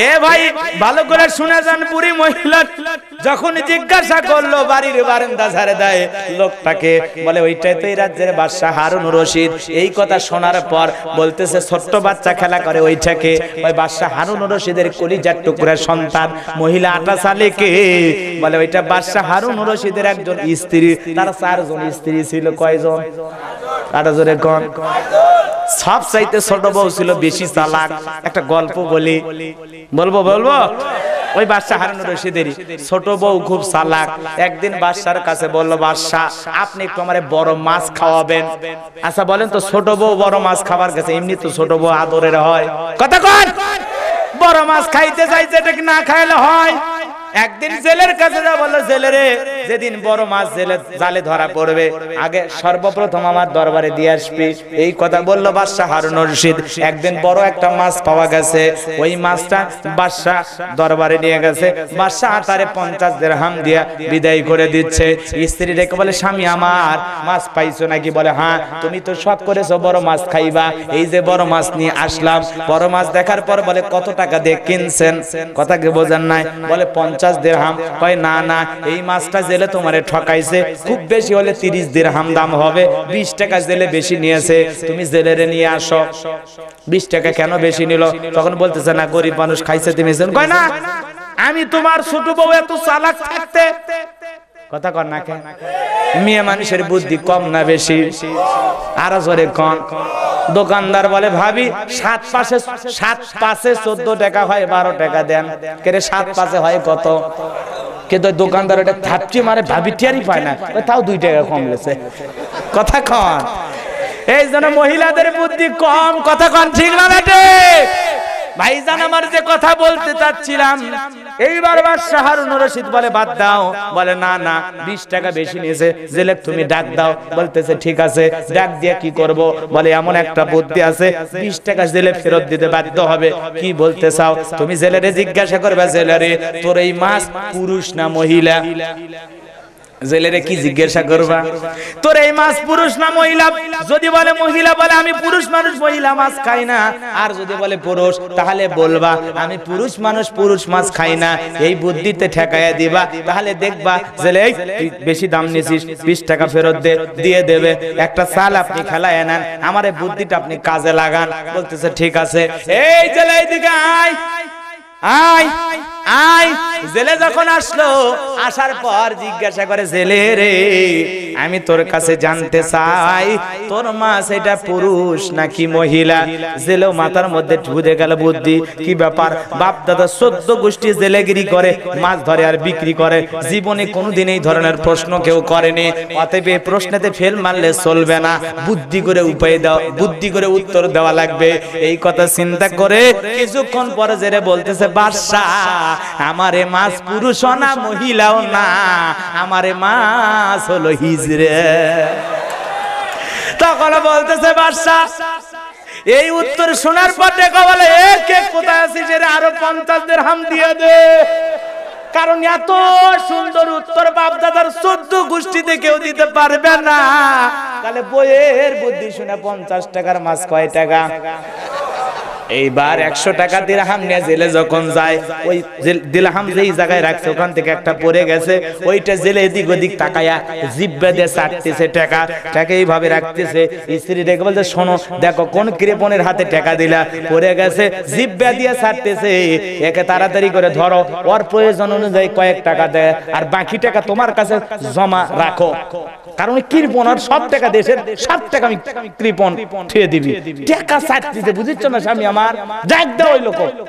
এ ভাই ভালো করে শুনে যান পুরী মহিলা যখন জিজ্ঞাসা করলো বাড়ির বারান্দা ঝাড়ে দেয় লোকটাকে বলে ওইটাই তো এই রাজ্যের বাদশাহ হারুন রশিদ এই কথা শোনার পর বলতেছে ছোট্ট বাচ্চা খেলা করে ওইটাকে ওই বাদশাহ হারুন রশিদের কলিজার টুকরা সন্তান মহিলা আটা কে বলে ওইটা বাদশাহ হারুন রশিদের একজন স্ত্রী তার চারজন স্ত্রী ছিল কয়জন আটা জোরে কন কয়জন সব চাইতে ছোট বউ ছিল বেশি চালাক একটা গল্প বলি বলবো বলবো ওই বাদশাহ হারানো রশিদের ছোট বউ খুব চালাক একদিন বাদশার কাছে বলল বাদশাহ আপনি একটু আমারে বড় মাছ খাওয়াবেন আচ্ছা বলেন তো আচ্ছা, ছোট বউ বড় মাছ খাবার কাছে এমনি তো ছোট বউ আদরের হয় কথা কন বড় মাছ খাইতে চাইছে এটা কি না খাইলে হয় একদিন জেলের কাছে যা বললো জেলেরে যেদিন বড় মাছ জেলে জালে ধরা পড়বে আগে সর্বপ্রথম আমার দরবারে দিয়ে আসবি এই কথা বলল বাদশাহ হারুন রশিদ একদিন বড় একটা মাছ পাওয়া গেছে ওই মাছটা বাদশাহ দরবারে নিয়ে গেছে বাদশাহ আতারে পঞ্চাশ দেড়হাম দিয়া বিদায় করে দিচ্ছে স্ত্রী রেখে বলে স্বামী আমার মাছ পাইছো নাকি বলে হ্যাঁ তুমি তো সব করেছো বড় মাছ খাইবা এই যে বড় মাছ নিয়ে আসলাম বড় মাছ দেখার পর বলে কত টাকা দিয়ে কিনছেন কথা কি বোঝেন নাই বলে পঞ্চাশ পঞ্চাশ দেড়হাম কয় না না এই মাছটা জেলে তোমারে ঠকাইছে খুব বেশি হলে তিরিশ দেড়হাম দাম হবে বিশ টাকা জেলে বেশি নিয়েছে তুমি রে নিয়ে আসো বিশ টাকা কেন বেশি নিল তখন বলতেছে না গরিব মানুষ খাইছে তুমি কয় না আমি তোমার ছোট বউ এত চালাক থাকতে কথা কর না কেন মেয়ে মানুষের বুদ্ধি কম না বেশি আরো জোরে কম দোকানদার বলে ভাবি সাত পাশে সাত পাশে চোদ্দ টাকা হয় বারো টাকা দেন কেরে সাত পাশে হয় কত কিন্তু দোকানদার ওটা থাপচি মারে ভাবি টিয়ারি পায় না তাও দুই টাকা কম লেছে কথা কন এই জন্য মহিলাদের বুদ্ধি কম কথা কন ঠিক না ভাইজান আমার যে কথা বলতে চাচ্ছিলাম এইবার বাদশাহ হারুন রশিদ বলে বাদ দাও বলে না না 20 টাকা বেশি নিয়েছে জেলে তুমি ডাক দাও বলতেছে ঠিক আছে ডাক দিয়ে কি করব বলে এমন একটা বুদ্ধি আছে 20 টাকা জেলে ফেরত দিতে বাধ্য হবে কি বলতে চাও তুমি জেলেরে জিজ্ঞাসা করবে জেলেরে তোর এই মাছ পুরুষ না মহিলা জেলেরে কি জিজ্ঞাসা করবা তোর এই মাছ পুরুষ না মহিলা যদি বলে মহিলা বলে আমি পুরুষ মানুষ মহিলা মাছ খাই না আর যদি বলে পুরুষ তাহলে বলবা আমি পুরুষ মানুষ পুরুষ মাছ খাই না এই বুদ্ধিতে ঠেকায়া দিবা তাহলে দেখবা জেলে বেশি দাম নিছিস 20 টাকা ফেরত দে দিয়ে দেবে একটা চাল আপনি খেলায় নেন আমার এই বুদ্ধিটা আপনি কাজে লাগান বলতেছে ঠিক আছে এই জেলে এইদিকে আয় আয় আয় জেলে যখন আসলো আসার পর জিজ্ঞাসা করে জেলে রে আমি তোর কাছে জানতে চাই তোর মা সেটা পুরুষ নাকি মহিলা জেলেও মাথার মধ্যে ঢুকে গেল বুদ্ধি কি ব্যাপার বাপ দাদা সদ্য গোষ্ঠী জেলেগিরি করে মাছ ধরে আর বিক্রি করে জীবনে কোনোদিন এই ধরনের প্রশ্ন কেউ করেনি অতএব এই প্রশ্নেতে ফেল মারলে চলবে না বুদ্ধি করে উপায় দাও বুদ্ধি করে উত্তর দেওয়া লাগবে এই কথা চিন্তা করে কিছুক্ষণ পরে জেলে বলতেছে বাদশাহ আমারে মাস পুরুষ না মহিলাও না আমারে মাস হলো হিজরে তখন বলতেছে বাদশাহ এই উত্তর শোনার পর দেখো বলে এ কে কোথায় আছিস রে আরো পঞ্চাশ দের হাম দিয়ে দে কারণ এত সুন্দর উত্তর বাপ দাদার চোদ্দ গোষ্ঠীতে কেউ দিতে পারবে না তাহলে বইয়ের বুদ্ধি শুনে পঞ্চাশ টাকার মাছ কয় টাকা এইবার একশো টাকা দিলাহাম নিয়ে জেলে যখন যায় ওই দিলাহাম যেই জায়গায় রাখছে ওখান থেকে একটা পরে গেছে ওইটা জেলে এদিক ওদিক তাকায়া জিব্বে দিয়ে চাটতেছে টাকা টাকা এইভাবে রাখতেছে স্ত্রী দেখে বলছে শোনো দেখো কোন কৃপনের হাতে টাকা দিলা পরে গেছে জিব্বে দিয়ে ছাড়তেছে একে তাড়াতাড়ি করে ধরো ওর প্রয়োজন অনুযায়ী কয়েক টাকা দেয় আর বাকি টাকা তোমার কাছে জমা রাখো কারণ কৃপন আর সব টাকা দেশের সব টাকা আমি কৃপন ঠেয়ে দিবি টাকা ছাড়তেছে বুঝিচ্ছ না স্বামী আমার আমার যাক দেওয়া ওই লোক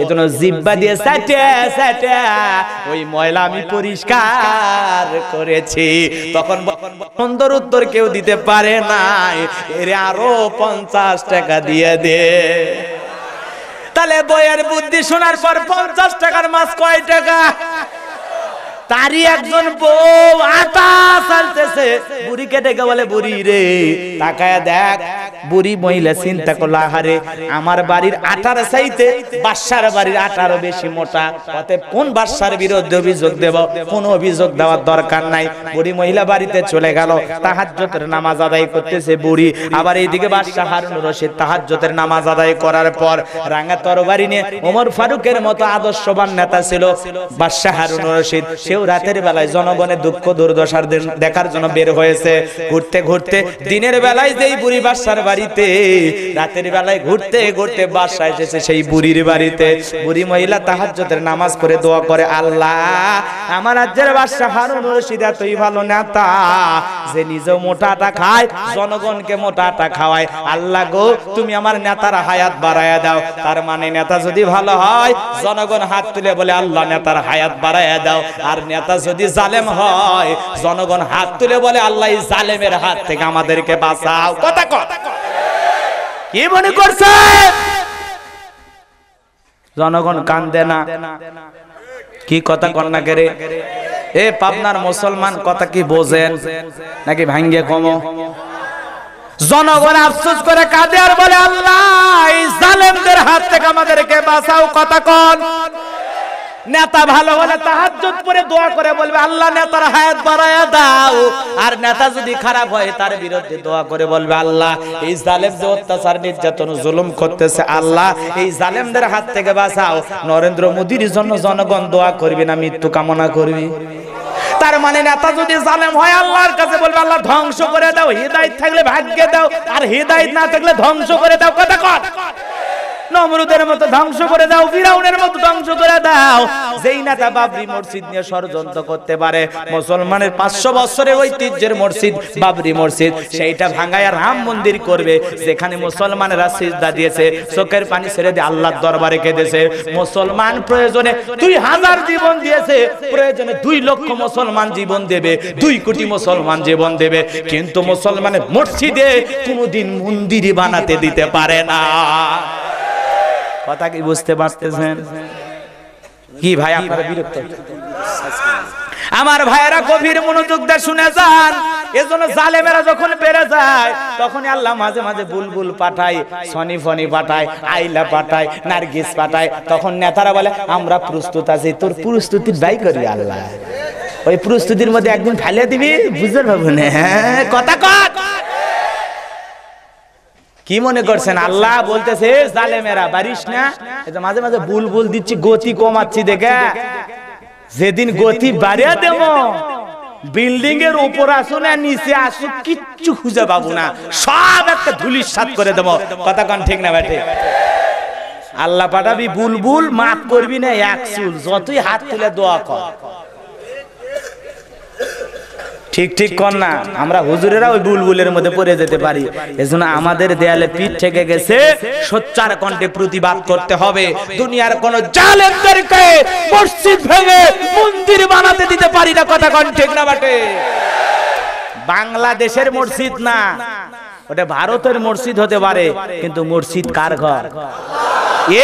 এজন্য জিব্বা দিয়ে সাটে সাটে ওই ময়লা আমি পরিষ্কার করেছি তখন সুন্দর উত্তর কেউ দিতে পারে নাই এর আরো পঞ্চাশ টাকা দিয়ে দে তাহলে বইয়ের বুদ্ধি শোনার পর পঞ্চাশ টাকার মাছ কয় টাকা তারি একজন বউ আটা চালতেছে বুড়ি বুড়িকে ডেকে বলে বুড়ি রে তাকায় দেখ বুড়ি মহিলা চিন্তা করলো আহারে আমার বাড়ির আটার চাইতে বাসার বাড়ির আটারও বেশি মোটা অতএব কোন বাসার বিরুদ্ধে অভিযোগ দেব কোন অভিযোগ দেওয়ার দরকার নাই বুড়ি মহিলা বাড়িতে চলে গেল তাহাজ্জতের নামাজ আদায় করতেছে বুড়ি আবার এইদিকে বাদশাহ হারুন রশিদ তাহাজ্জতের নামাজ আদায় করার পর রাঙা তরবারি নিয়ে ওমর ফারুকের মতো আদর্শবান নেতা ছিল বাদশাহ হারুন রশিদ সেও কেউ রাতের বেলায় জনগণের দুঃখ দুর্দশার দেখার জন্য বের হয়েছে ঘুরতে ঘুরতে দিনের বেলায় যেই বুড়ি বাসার বাড়িতে রাতের বেলায় ঘুরতে ঘুরতে বাসা এসেছে সেই বুড়ির বাড়িতে বুড়ি মহিলা তাহাজ্জতের নামাজ করে দোয়া করে আল্লাহ আমার রাজ্যের বাসা হারুন রশিদ এতই ভালো নেতা যে নিজেও মোটাটা খায় জনগণকে মোটাটা খাওয়ায় আল্লাহ গো তুমি আমার নেতার হায়াত বাড়াইয়া দাও তার মানে নেতা যদি ভালো হয় জনগণ হাত তুলে বলে আল্লাহ নেতার হায়াত বাড়াইয়া দাও আর নেতা যদি জালেম হয় জনগণ হাত তুলে বলে আল্লাহ জালেমের হাত থেকে আমাদেরকে বাঁচাও কথা কথা কি মনে করছে জনগণ কান্দে না কি কথা কন্যাকে রে এ পাবনার মুসলমান কথা কি বোঝেন নাকি ভাঙ্গে কম জনগণ আফসোস করে কাঁদে আর বলে আল্লাহ জালেমদের হাত থেকে আমাদেরকে বাঁচাও কথা কন নেতা ভালো হলে তাহাজ পরে দোয়া করে বলবে আল্লাহ নেতার হায়াত বাড়ায় দাও আর নেতা যদি খারাপ হয় তার বিরুদ্ধে দোয়া করে বলবে আল্লাহ এই জালেম যে অত্যাচার নির্যাতন জুলুম করতেছে আল্লাহ এই জালেমদের হাত থেকে বাঁচাও নরেন্দ্র মোদীর জন্য জনগণ দোয়া করবে না মৃত্যু কামনা করবে তার মানে নেতা যদি জালেম হয় আল্লাহর কাছে বলবে আল্লাহ ধ্বংস করে দাও হৃদায়ত থাকলে ভাগ্যে দাও আর হৃদায়ত না থাকলে ধ্বংস করে দাও কথা কথা নমরুদের মতো ধ্বংস করে দাও ফিরাউনের মতো ধ্বংস করে দাও যেই নেতা বাবরি মসজিদ নিয়ে ষড়যন্ত্র করতে পারে মুসলমানের পাঁচশো বছরের ঐতিহ্যের মসজিদ বাবরি মসজিদ সেইটা ভাঙায় রাম মন্দির করবে যেখানে মুসলমানেরা সিজদা দিয়েছে চোখের পানি ছেড়ে দিয়ে আল্লাহর দরবারে কেঁদেছে মুসলমান প্রয়োজনে দুই হাজার জীবন দিয়েছে প্রয়োজনে দুই লক্ষ মুসলমান জীবন দেবে দুই কোটি মুসলমান জীবন দেবে কিন্তু মুসলমানের মসজিদে কোনোদিন মন্দিরই বানাতে দিতে পারে না কথা কি বুঝতে পারতেছেন কি ভাই আপনারা বিরক্ত আমার ভাইয়েরা গভীর মনোযোগ দিয়ে শুনে যান এজন্য জালেমেরা যখন বেড়ে যায় তখন আল্লাহ মাঝে মাঝে বুলবুল পাঠায় সনি ফনি পাঠায় আইলা পাঠায় নার্গিস পাঠায় তখন নেতারা বলে আমরা প্রস্তুত আছি তোর প্রস্তুতির দায়ী করি আল্লাহ ওই প্রস্তুতির মধ্যে একদিন ফেলে দিবি বুঝতে পারবো না হ্যাঁ কথা কথা কি মনে করছেন আল্লাহ বলতেছে জালে মেরা বাড়িস না মাঝে মাঝে বুল বুল দিচ্ছি গতি কমাচ্ছি দেখে যেদিন গতি বাড়িয়া দেব বিল্ডিং এর উপর আসো না নিচে আসো কিচ্ছু খুঁজে পাবো না সব একটা ধুলির সাত করে দেবো কথা কন ঠিক না ব্যাটে আল্লাহ পাঠাবি বুলবুল মাফ করবি না এক চুল যতই হাত তুলে দোয়া কর ঠিক ঠিক কর না আমরা হুজুরেরা ওই বুলবুলের মধ্যে পড়ে যেতে পারি এজন্য আমাদের দেয়ালে পিঠ থেকে গেছে সোচ্চার কণ্ঠে প্রতিবাদ করতে হবে দুনিয়ার কোন জালেমদেরকে মসজিদ ভেঙে মন্দির বানাতে দিতে পারি না কথা কন ঠিক না বাটে বাংলাদেশের মসজিদ না ওটা ভারতের মসজিদ হতে পারে কিন্তু মসজিদ কার ঘর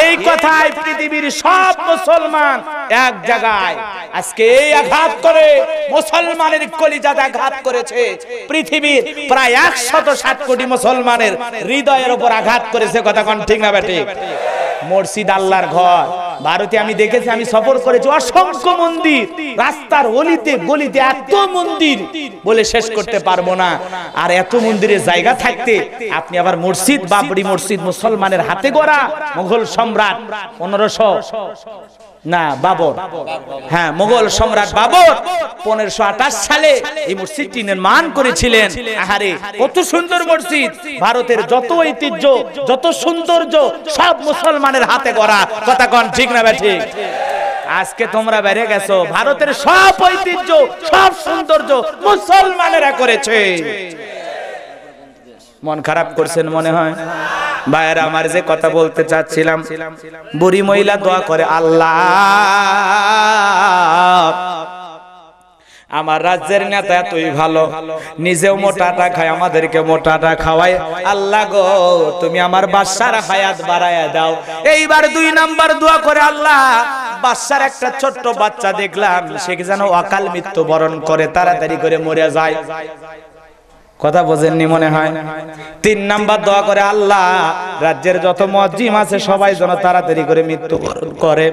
এই কথায় পৃথিবীর সব মুসলমান এক জায়গায় আজকে এই আঘাত করে মুসলমানের কলিজাতে আঘাত করেছে পৃথিবীর প্রায় একশত ষাট কোটি মুসলমানের হৃদয়ের উপর আঘাত করেছে কথা কন ঠিক না বেটে মসজিদ আল্লাহর ঘর ভারতে আমি দেখেছি আমি সফর করেছি অসংখ্য মন্দির রাস্তার অলিতে গলিতে এত মন্দির বলে শেষ করতে পারবো না আর এত মন্দিরের জায়গা থাকতে আপনি আবার মসজিদ বাবরি মসজিদ মুসলমানের হাতে গড়া মোঘল সম্রাট পনেরোশো না বাবর হ্যাঁ মোগল সম্রাট বাবর পনেরোশো আঠাশ সালে এই মসজিদটি নির্মাণ করেছিলেন আহারে কত সুন্দর মসজিদ ভারতের যত ঐতিহ্য যত সৌন্দর্য সব মুসলমানের হাতে করা কথা কন ঠিক না ঠিক আজকে তোমরা বেড়ে গেছো ভারতের সব ঐতিহ্য সব সৌন্দর্য মুসলমানেরা করেছে মন খারাপ করছেন মনে হয় ভাইয়ের আমার যে কথা বলতে চাচ্ছিলাম বুড়ি মহিলা দোয়া করে আল্লাহ আমার রাজ্যের নেতা এতই ভালো নিজেও মোটাটা খায় আমাদেরকে মোটাটা খাওয়াই আল্লাহ গো তুমি আমার বাসার হায়াত বাড়াইয়া দাও এইবার দুই নাম্বার দোয়া করে আল্লাহ বাচ্চার একটা ছোট্ট বাচ্চা দেখলাম সে যেন অকাল মৃত্যু বরণ করে তাড়াতাড়ি করে মরে যায় কথা বোঝেননি মনে হয় তিন নাম্বার দোয়া করে আল্লাহ রাজ্যের যত মজিম আছে সবাই যেন তাড়াতাড়ি করে মৃত্যু করে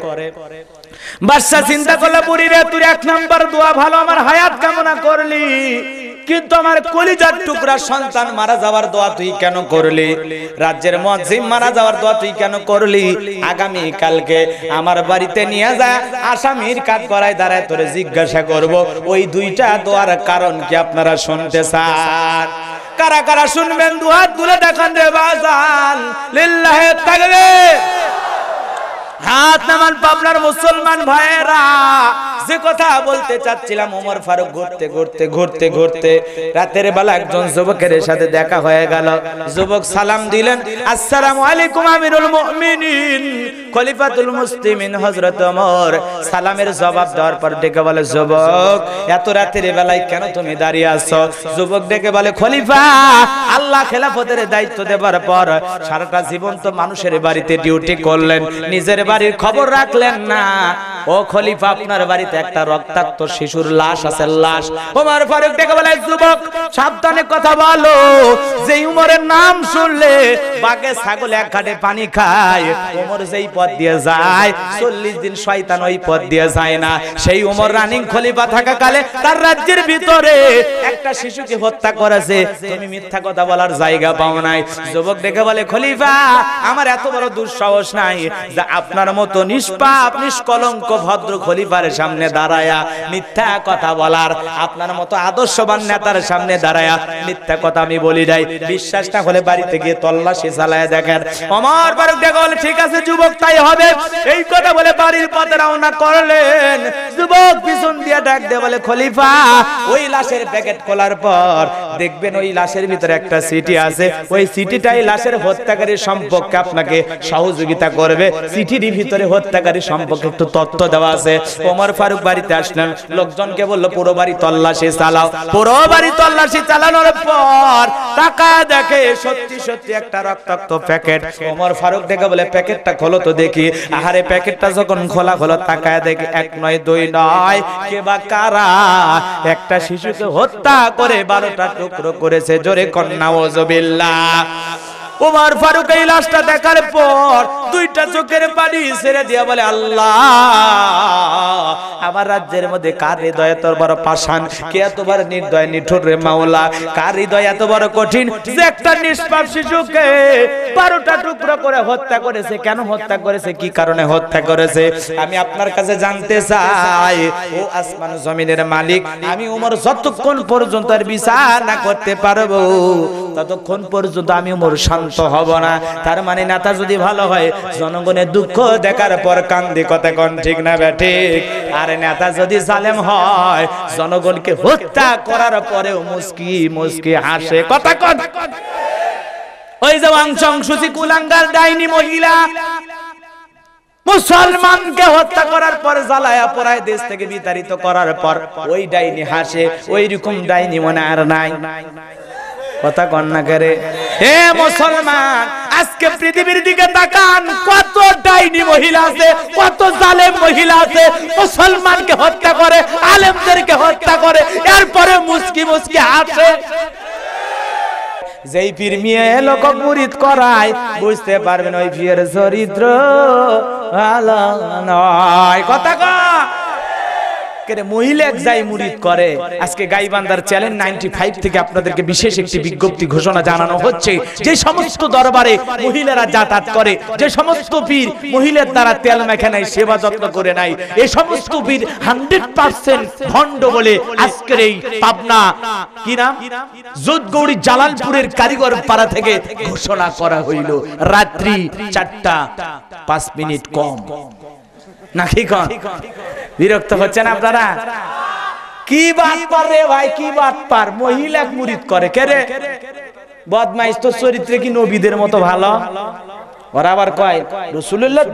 বাদশা চিন্তা করলে বুড়ি রে তুই এক নাম্বার দোয়া ভালো আমার হায়াত কামনা করলি কিন্তু আমার কলিজার টুকরা সন্তান মারা যাওয়ার দোয়া তুই কেন করলি রাজ্যের মজিম মারা যাওয়ার দোয়া তুই কেন করলি আগামী কালকে আমার বাড়িতে নিয়ে যা আসামির কাজ করায় দাঁড়ায় তোরে জিজ্ঞাসা করব ওই দুইটা দোয়ার কারণ কি আপনারা শুনতে চান কারা কারা শুনবেন দুহাত তুলে দেখান রে বাজান লিল্লাহে তাকবীর হাত নামান পাবনার মুসলমান ভাইরা যে কথা বলতে চাচ্ছিলাম ওমর ফারুক ঘুরতে ঘুরতে ঘুরতে ঘুরতে রাতের বেলা একজন যুবকের সাথে দেখা হয়ে গেল যুবক সালাম দিলেন আসসালামু আলাইকুম আমিরুল মুমিনিন খলিফাতুল মুসলিমিন হযরত ওমর সালামের জবাব দেওয়ার পর ডেকে বলে যুবক এত রাতের বেলায় কেন তুমি দাঁড়িয়ে আছো যুবক ডেকে বলে খলিফা আল্লাহ খেলাফতের দায়িত্ব দেবার পর সারাটা জীবন তো মানুষের বাড়িতে ডিউটি করলেন নিজের বাড়ির খবর রাখলেন না ও খলিফা আপনার বাড়িতে বাড়িতে একটা রক্তাক্ত শিশুর লাশ আছে লাশ ওমর ফারুক ডেকে বলে যুবক সাবধানে কথা বলো যেই উমরের নাম শুনলে বাঘে ছাগল এক ঘাটে পানি খায় ওমর যেই পথ দিয়ে যায় চল্লিশ দিন শয়তান ওই পথ দিয়ে যায় না সেই ওমর রানিং খলিফা থাকা কালে তার রাজ্যের ভিতরে একটা শিশুকে হত্যা করেছে তুমি মিথ্যা কথা বলার জায়গা পাও নাই যুবক ডেকে বলে খলিফা আমার এত বড় দুঃসাহস নাই যে আপনার মতো নিষ্পাপ নিষ্কলঙ্ক ভদ্র খলিফার সামনে সামনে দাঁড়ায়া মিথ্যা কথা বলার আপনার মতো আদর্শবান নেতার সামনে দাঁড়ায়া মিথ্যা কথা আমি বলি নাই বিশ্বাসটা হলে বাড়িতে গিয়ে তল্লাশি চালায় দেখেন অমর ফারুক দেখা বলে ঠিক আছে যুবক তাই হবে এই কথা বলে বাড়ির পথে রওনা করলেন যুবক পিছন দিয়ে ডাক দিয়ে বলে খলিফা ওই লাশের প্যাকেট খোলার পর দেখবেন ওই লাশের ভিতরে একটা সিটি আছে ওই সিটিটাই লাশের হত্যাকারী সম্পর্কে আপনাকে সহযোগিতা করবে সিটির ভিতরে হত্যাকারী সম্পর্কে একটু তথ্য দেওয়া আছে ওমর ফারুক ফারুক বাড়িতে আসলেন লোকজনকে বললো পুরো বাড়ি তল্লাশি চালাও পুরো বাড়ি তল্লাশি চালানোর পর টাকা দেখে সত্যি সত্যি একটা রক্তাক্ত প্যাকেট ওমর ফারুক দেখে বলে প্যাকেটটা খোলো তো দেখি আহারে প্যাকেটটা যখন খোলা খোলা টাকা দেখে এক নয় দুই নয় কে বা কারা একটা শিশুকে হত্যা করে বারোটা টুকরো করেছে জোরে কন্যা ওজবিল্লা ওমার ফারুক এই লাশটা দেখার পর দুইটা চোখের পানি ছেড়ে দিয়া বলে আল্লাহ আমার রাজ্যের মধ্যে কার হৃদয় এত বড় পাশান কে এত বড় নির্দয় নিঠুর রে মাওলা কার হৃদয় এত বড় কঠিন যে একটা নিষ্পাপ শিশুকে বারোটা টুকরো করে হত্যা করেছে কেন হত্যা করেছে কি কারণে হত্যা করেছে আমি আপনার কাছে জানতে চাই ও আসমান জমিনের মালিক আমি উমর যতক্ষণ পর্যন্ত আর বিচার না করতে পারবো ততক্ষণ পর্যন্ত আমি উমর শান্ত শান্ত হব না তার মানে নেতা যদি ভালো হয় জনগণের দুঃখ দেখার পর কান্দি কথা কন ঠিক না বে ঠিক আর নেতা যদি জালেম হয় জনগণকে হত্যা করার পরেও মুস্কি মুস্কি হাসে কথা কন ওই যে অংশংসূচি কুলাঙ্গার ডাইনি মহিলা মুসলমানকে হত্যা করার পর জ্বালায়া পড়ায় দেশ থেকে বিতাড়িত করার পর ওই ডাইনি হাসে ওই রকম ডাইনি মনে আর নাই কথা কন্যা করে এ মুসলমান আজকে পৃথিবীর দিকে তাকান কত ডাইনি মহিলা আছে কত জালেম মহিলা আছে মুসলমানকে হত্যা করে আলেমদেরকে হত্যা করে এরপরে মুসকি মুসকি হাসে যেই পীর মিয়ে লোক মুরিদ করায় বুঝতে পারবেন ওই পীরের চরিত্র ভালো নয় কথা কয় মহিলা এক যাই মুরিদ করে আজকে গাইবান্দার চ্যানেল ফাইভ থেকে আপনাদেরকে বিশেষ বিজ্ঞপ্তি ঘোষণা জানানো হচ্ছে সমস্ত দরবারে মহিলারা যাতায়াত করে মহিলার দ্বারা তেল সেবা যত্ন করে বলে আজকের পাবনা জালালপুরের কারিগর পাড়া থেকে ঘোষণা করা হইল রাত্রি চারটা পাঁচ মিনিট কম নাকি কম বিরক্ত হচ্ছেন আপনারা কি বাদ পার রে ভাই কি বাদ পার মহিলা মুরিদ করে কে রে বদমাইশ তো চরিত্রে কি নবীদের মতো ভালো ওরা আবার কয়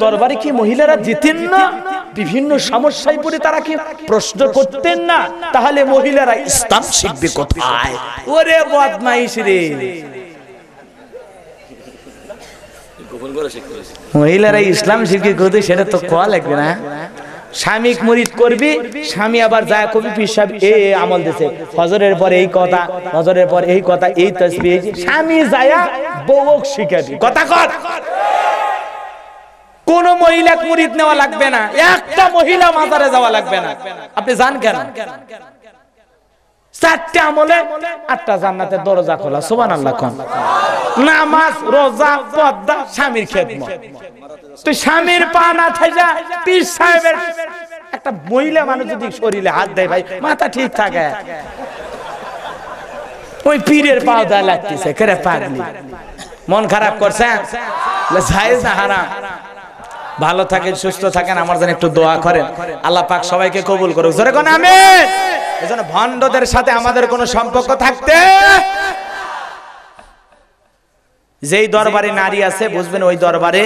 দরবারে কি মহিলারা না বিভিন্ন সমস্যায় পড়ে তারা কি প্রশ্ন করতেন না তাহলে মহিলারা ইসলাম শিখবে কোথায় ওরে বদমাইশ রে মহিলারা ইসলাম শিখবে কোথায় সেটা তো কোয়া লাগবে না স্বামী মরিদ করবি স্বামী আবার যা কবি পিসাব এই আমল দিছে হজরের পর এই কথা হজরের পর এই কথা এই তসবি স্বামী যায়া বউক শিখাবি কথা কর কোন মহিলা মুরিদ নেওয়া লাগবে না একটা মহিলা মাজারে যাওয়া লাগবে না আপনি জান কেন আমলে আটটা জান্নাতের দরজা খোলা আল্লাহ নামাজ রোজা পদ্মা স্বামীর খেদমত তুই স্বামীর পা না পীর সাহেবের একটা মহিলা মানুষ যদি শরীরে হাত দেয় ভাই মাথা ঠিক থাকে ওই পীরের পাও লাগতেছে কেরে পাগলি মন খারাপ করছে না হারাম ভালো থাকেন সুস্থ থাকেন আমার জন্য একটু দোয়া করেন আল্লাহ পাক সবাইকে কবুল করুক জোরে কোন এজন্য ভণ্ডদের সাথে আমাদের কোনো সম্পর্ক থাকতে যেই দরবারে নারী আছে বুঝবেন ওই দরবারে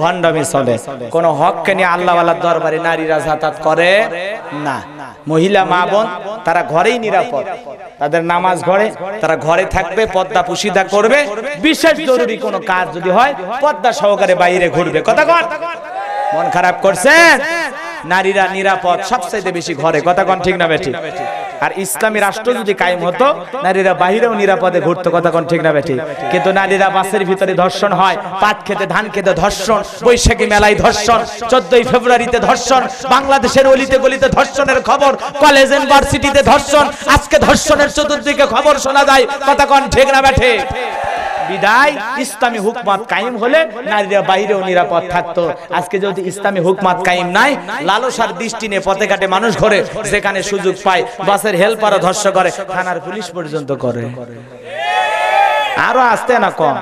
ভণ্ডামি চলে কোন হককে নিয়ে আল্লাহওয়ালার দরবারে নারীরা যাতায়াত করে না মহিলা মা বোন তারা ঘরেই নিরাপদ তাদের নামাজ ঘরে তারা ঘরে থাকবে পদ্মা পুশিদা করবে বিশেষ জরুরি কোনো কাজ যদি হয় পদ্মা সহকারে বাইরে ঘুরবে কথা মন খারাপ করছেন নারীরা নিরাপদ সবচাইতে বেশি ঘরে কথা কন ঠিক না বেঠি আর ইসলামী রাষ্ট্র যদি কায়েম হতো নারীরা বাহিরেও নিরাপদে ঘুরতো কথা কন ঠিক না বেঠি কিন্তু নারীরা বাসের ভিতরে ধর্ষণ হয় পাট খেতে ধান খেতে ধর্ষণ বৈশাখী মেলায় ধর্ষণ চোদ্দই ফেব্রুয়ারিতে ধর্ষণ বাংলাদেশের অলিতে গলিতে ধর্ষণের খবর কলেজ ইউনিভার্সিটিতে ধর্ষণ আজকে ধর্ষণের চতুর্দিকে খবর শোনা যায় কথা কন ঠিক না বেঠে বিদায় ইসলামী হুকমত কায়েম হলে নারীরা বাইরেও নিরাপদ থাকতো আজকে যদি ইসলামী হুকমত কায়েম নাই লালসার দৃষ্টি নিয়ে পথে ঘাটে মানুষ ঘরে সেখানে সুযোগ পায় বাসের হেল্পারও ধর্ষ করে থানার পুলিশ পর্যন্ত করে আরো আসতে না কম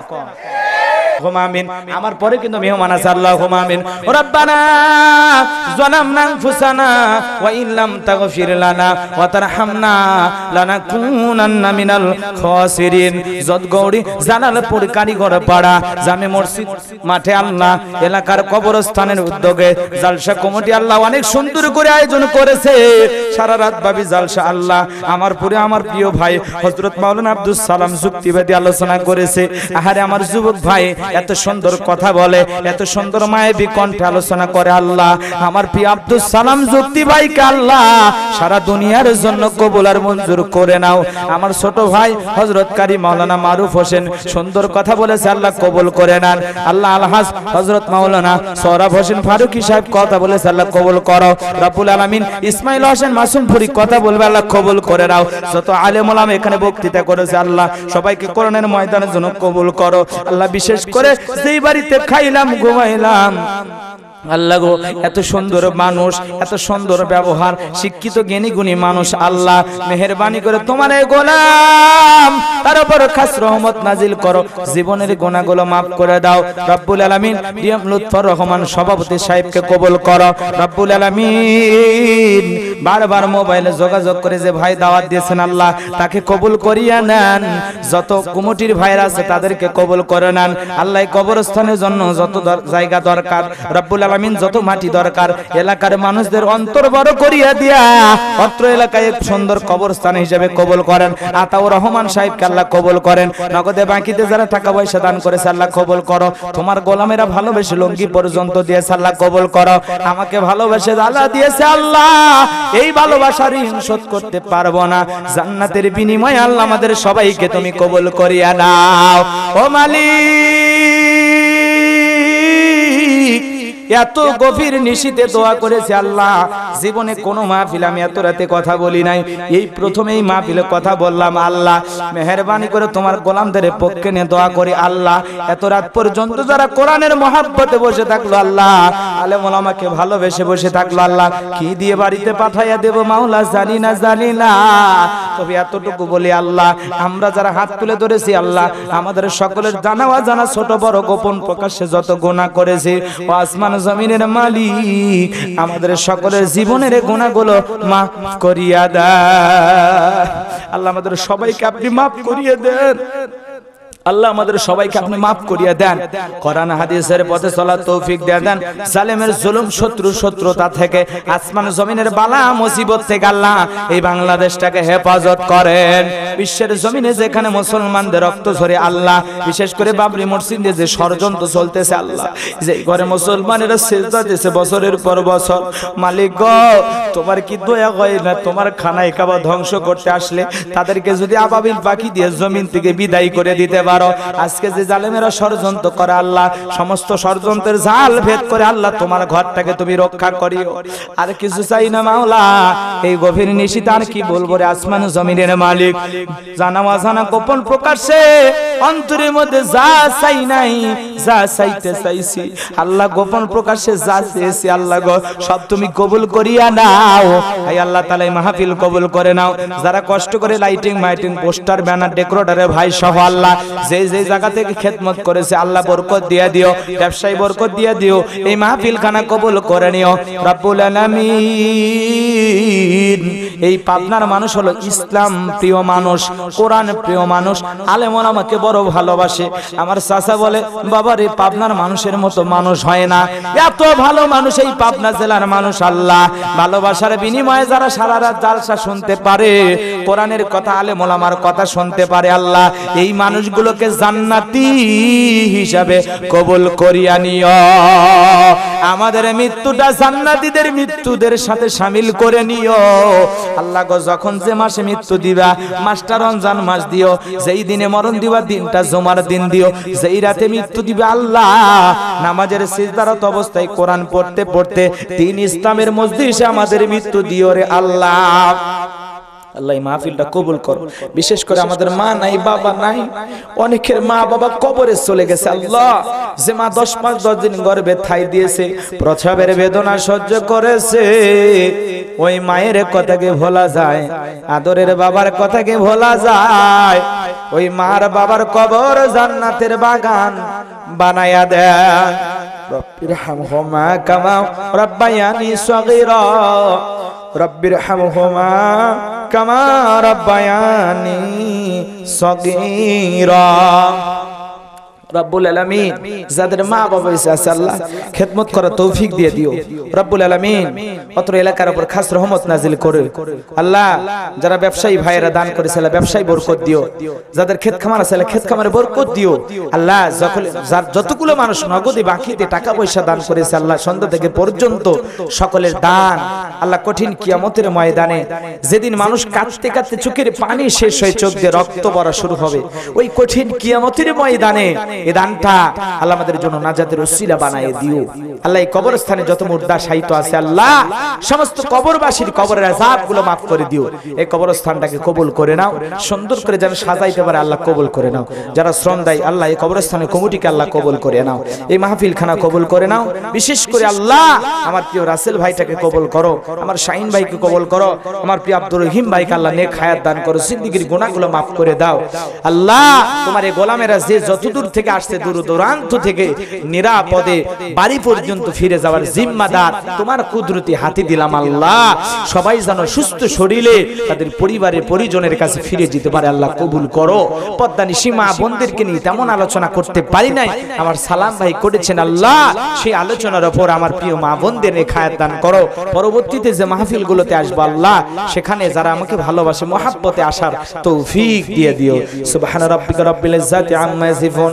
আমার পরে কিন্তু মেহমান আছে কারিগর পাড়া জামে মসজিদ মাঠে আল্লাহ এলাকার কবরস্থানের উদ্যোগে জালসা কমিটি আল্লাহ অনেক সুন্দর করে আয়োজন করেছে সারা রাত ভাবি জালসা আল্লাহ আমার পরে আমার প্রিয় ভাই হজরত মাওলানা আব্দুস সালাম যুক্তিবাদী আলোচনা করেছে আহারে আমার যুবক ভাই এত সুন্দর কথা বলে এত সুন্দর মায়েবি কণ্ঠে আলোচনা করে আল্লাহ আমার পি আব্দুল সালাম যুক্তি ভাইকে আল্লাহ সারা দুনিয়ার জন্য কবুল আর মঞ্জুর করে নাও আমার ছোট ভাই হজরতকারী মাওলানা মারুফ হোসেন সুন্দর কথা বলেছে আল্লাহ কবুল করে নেন আল্লাহ আলহাজ হজরত মাওলানা সৌরভ হোসেন ফারুকি সাহেব কথা বলেছে আল্লাহ কবুল করো রাবুল আলমিন ইসমাইল হোসেন মাসুম মাসুমপুরি কথা বলবে আল্লাহ কবুল করে নাও যত আলেম আলেমুলাম এখানে বক্তৃতা করেছে আল্লাহ সবাইকে করোনার ময়দানের জন্য কবুল করো আল্লাহ বিশেষ করে করে যেই বাড়িতে খাইলাম ঘুমাইলাম আল্লাহ গো এত সুন্দর মানুষ এত সুন্দর ব্যবহার শিক্ষিত জ্ঞানী গুণী মানুষ আল্লাহ মেহরবানি করে তোমার এই গোলাম তার উপর খাস রহমত নাজিল করো জীবনের গোনাগুলো মাফ করে দাও রব্বুল আলামিন ডিএম লুৎফর রহমান সভাপতি সাহেবকে কবুল করো রব্বুল আলামিন বারবার মোবাইলে যোগাযোগ করে যে ভাই দাওয়াত দিয়েছেন আল্লাহ তাকে কবুল করিয়া নেন যত কুমটির ভাইরা আছে তাদেরকে কবুল করে নেন আল্লাহ কবরস্থানের জন্য যত জায়গা দরকার রব্বুল আলামিন যত মাটি দরকার এলাকার মানুষদের অন্তর বড় করিয়া দিয়া অত্র এলাকায় এক সুন্দর কবরস্থান হিসেবে কবল করেন ও রহমান সাহেবকে আল্লাহ কবল করেন নগদে বাকিতে যারা টাকা পয়সা দান করেছে আল্লাহ কবল করো তোমার গোলামেরা ভালোবেসে লঙ্গি পর্যন্ত দিয়েছে আল্লাহ কবল করো আমাকে ভালোবেসে আল্লাহ দিয়েছে আল্লাহ এই ভালোবাসার ঋণ শোধ করতে পারবো না জান্নাতের বিনিময়ে আল্লাহ আমাদের সবাইকে তুমি কবল করিয়া নাও ও মালিক এত গভীর নিশিতে দোয়া করেছে আল্লাহ জীবনে কোনো মাহফিল আমি এত রাতে কথা বলি নাই এই প্রথমেই মাহফিলে কথা বললাম আল্লাহ মেহরবানি করে তোমার গোলামদের পক্ষে নিয়ে দোয়া করি আল্লাহ এত রাত পর্যন্ত যারা কোরআনের মহাব্বতে বসে থাকলো আল্লাহ আলে মোলামাকে ভালোবেসে বসে থাকলো আল্লাহ কি দিয়ে বাড়িতে পাঠাইয়া দেব মাওলা জানি না জানি না তবে এতটুকু বলি আল্লাহ আমরা যারা হাত তুলে ধরেছি আল্লাহ আমাদের সকলের জানা জানা ছোট বড় গোপন প্রকাশ্যে যত গোনা করেছি ও আসমান জমিনের মালিক আমাদের সকলের জীবনের গুণাগুলো মাফ করিয়া দা আল্লাহ আমাদের সবাইকে আপনি মাফ করিয়ে দেন আল্লাহ আমাদের সবাইকে আপনি মাফ করিয়া দেন কোরআন হাদিসের পথে চলার তৌফিক দিয়ে দেন সালেমের জুলুম শত্রু শত্রুতা থেকে আসমান জমিনের বালা মুসিবত থেকে আল্লাহ এই বাংলাদেশটাকে হেফাজত করেন বিশ্বের জমিনে যেখানে মুসলমানদের রক্ত ঝরে আল্লাহ বিশেষ করে বাবরি মসজিদে যে ষড়যন্ত্র চলতেছে আল্লাহ যে ঘরে মুসলমানেরা সেজদা দিয়েছে বছরের পর বছর মালিক গ তোমার কি দয়া হয় না তোমার খানায় কাবা ধ্বংস করতে আসলে তাদেরকে যদি আবাবিল বাকি দিয়ে জমিন থেকে বিদায় করে দিতে পারে পারো আজকে যে জালেমেরা ষড়যন্ত্র করে আল্লাহ সমস্ত ষড়যন্ত্রের জাল ভেদ করে আল্লাহ তোমার ঘরটাকে তুমি রক্ষা করিও আর কিছু চাই না মাওলা এই গভীর নিশিত আর কি বলবো রে আসমান জমিনের মালিক জানা অজানা গোপন প্রকাশে অন্তরের মধ্যে যা চাই নাই যা চাইতে চাইছি আল্লাহ গোপন প্রকাশে যা চেয়েছি আল্লাহ গো সব তুমি কবুল করিয়া নাও এই আল্লাহ তাআলা মাহফিল কবুল করে নাও যারা কষ্ট করে লাইটিং মাইটিং পোস্টার ব্যানার ডেকোরেটারে ভাই সহ আল্লাহ যে যে জায়গা থেকে খেদমত করেছে আল্লাহ বরকত দিয়ে দিও ব্যবসায়ী বরকত দিয়ে দিও এই মাহফিল খানা কবুল করে নিও রব্বুল আলামিন এই পাবনার মানুষ হলো ইসলাম প্রিয় মানুষ কোরআন প্রিয় মানুষ আলেমন আমাকে বড় ভালোবাসে আমার চাষা বলে বাবা রে পাবনার মানুষের মতো মানুষ হয় না এত ভালো মানুষ এই পাবনা জেলার মানুষ আল্লাহ ভালোবাসার বিনিময়ে যারা সারা রাত জালসা শুনতে পারে কোরআনের কথা আলে আমার কথা শুনতে পারে আল্লাহ এই মানুষগুলোকে জান্নাতি হিসাবে কবুল করিয়া নিও আমাদের মৃত্যুটা জান্নাতীদের মৃত্যুদের সাথে সামিল করে নিও আল্লাহ গো যখন যে মাসে মৃত্যু দিবা মাসটা রমজান মাস দিও যেই দিনে মরণ দিবা দিনটা জমার দিন দিও যেই রাতে মৃত্যু দিবে আল্লাহ নামাজের সিজদারত অবস্থায় কোরআন পড়তে পড়তে তিন ইসলামের মজলিসে আমাদের মৃত্যু দিও রে আল্লাহ আল্লাহ মাহফিলটা কবুল করো বিশেষ করে আমাদের মা নাই বাবা নাই অনেকের মা বাবা কবরে চলে গেছে আল্লাহ যে মা দশ পাঁচ দশ দিন গর্বে ঠাই দিয়েছে প্রসাবের বেদনা সহ্য করেছে ওই মায়ের কথাকে ভোলা যায় আদরের বাবার কথাকে ভোলা যায় ওই মার বাবার কবর জান্নাতের বাগান বানায়া দেয় রব্বির হাম হোমা কামা রব্বায়ানি সগীরা রব্বির হোমা কামা রব্বায়ানি সগীরা রব্বুল আলামিন যাদের মা বাবা হয়েছে আছে আল্লাহ খেদমত করার তৌফিক দিয়ে দিও রব্বুল আলামিন অত্র এলাকার উপর খাস রহমত নাজিল করে আল্লাহ যারা ব্যবসায়ী ভাইয়েরা দান করেছে আল্লাহ ব্যবসায়ী বরকত দিও যাদের ক্ষেত খামার আছে ক্ষেত খামারে বরকত দিও আল্লাহ যখন যার যতগুলো মানুষ নগদে বাকিতে টাকা পয়সা দান করেছে আল্লাহ সন্ধ্যা থেকে পর্যন্ত সকলের দান আল্লাহ কঠিন কিয়ামতের ময়দানে যেদিন মানুষ কাঁদতে কাঁদতে চোখের পানি শেষ হয়ে চোখ দিয়ে রক্ত পড়া শুরু হবে ওই কঠিন কিয়ামতের ময়দানে এ দানটা আল্লাহ আমাদের জন্য নাজাতের ওসিলা বানায় দিও আল্লাহ এই কবরস্থানে যত মুর্দা সাহিত্য আছে আল্লাহ সমস্ত কবরবাসীর কবরের আজাব গুলো মাফ করে দিও এই কবরস্থানটাকে কবুল করে নাও সুন্দর করে যেন সাজাইতে পারে আল্লাহ কবুল করে নাও যারা শ্রম দেয় আল্লাহ এই কবরস্থানে কমিটিকে আল্লাহ কবুল করে নাও এই মাহফিল খানা কবুল করে নাও বিশেষ করে আল্লাহ আমার প্রিয় রাসেল ভাইটাকে কবুল করো আমার শাহিন ভাইকে কবুল করো আমার প্রিয় আব্দুর রহিম ভাইকে আল্লাহ নেক হায়াত দান করো সিদ্দিকির গুনাহগুলো মাফ করে দাও আল্লাহ তোমার এই গোলামেরা যে যতদূর থেকে থেকে আসছে দূর দূরান্ত থেকে নিরাপদে বাড়ি পর্যন্ত ফিরে যাওয়ার জিম্মাদার তোমার কুদরতি হাতে দিলাম আল্লাহ সবাই যেন সুস্থ শরীরে তাদের পরিবারের পরিজনের কাছে ফিরে যেতে পারে আল্লাহ কবুল করো পদ্মানি সীমা বোনদেরকে নিয়ে তেমন আলোচনা করতে পারি নাই আমার সালাম ভাই করেছেন আল্লাহ সেই আলোচনার ওপর আমার প্রিয় মা বোনদের খায়াত দান করো পরবর্তীতে যে মাহফিল গুলোতে আসবো আল্লাহ সেখানে যারা আমাকে ভালোবাসে মহাব্বতে আসার তৌফিক দিয়ে দিও সুবহান রাব্বিকা রাব্বিল ইজ্জাতি আম্মা ইয়াসিফুন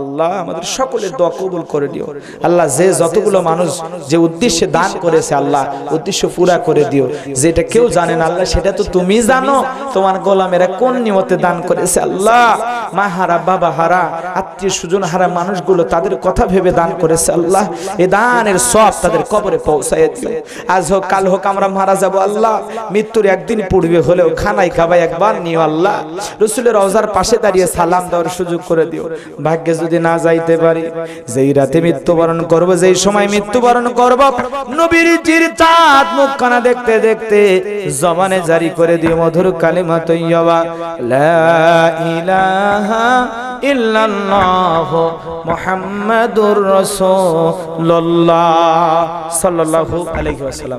আল্লাহ আমাদের সকলে দোয়া কবুল করে দিও আল্লাহ যে যতগুলো মানুষ যে উদ্দেশ্যে দান করেছে আল্লাহ উদ্দেশ্য পুরা করে দিও যেটা কেউ জানে না আল্লাহ সেটা তো তুমি জানো তোমার গোলামেরা কোন নিয়মতে দান করেছে আল্লাহ মা হারা বাবা হারা আত্মীয় সুজন হারা মানুষগুলো তাদের কথা ভেবে দান করেছে আল্লাহ এ দানের সব তাদের কবরে পৌঁছায় দিও আজ হোক কাল হোক আমরা মারা যাবো আল্লাহ মৃত্যুর একদিন পূর্বে হলেও খানাই খাবাই একবার নিও আল্লাহ রসুলের রওজার পাশে দাঁড়িয়ে সালাম দেওয়ার সুযোগ করে দিও ভাগ্যে যদি না যাইতে পারি যেই রাতে মৃত্যুবরণ করব যেই সময় মৃত্যুবরণ করব নবীর জির চাঁদ মুখ কানা দেখতে দেখতে জমানে জারি করে দিও মধুর কালিমা তৈয়বা লা ইলাহা ইলাহা ইল্লাল্লাহ মুহাম্মাদুর রাসূলুল্লাহ সাল্লাল্লাহু আলাইহি ওয়াসাল্লাম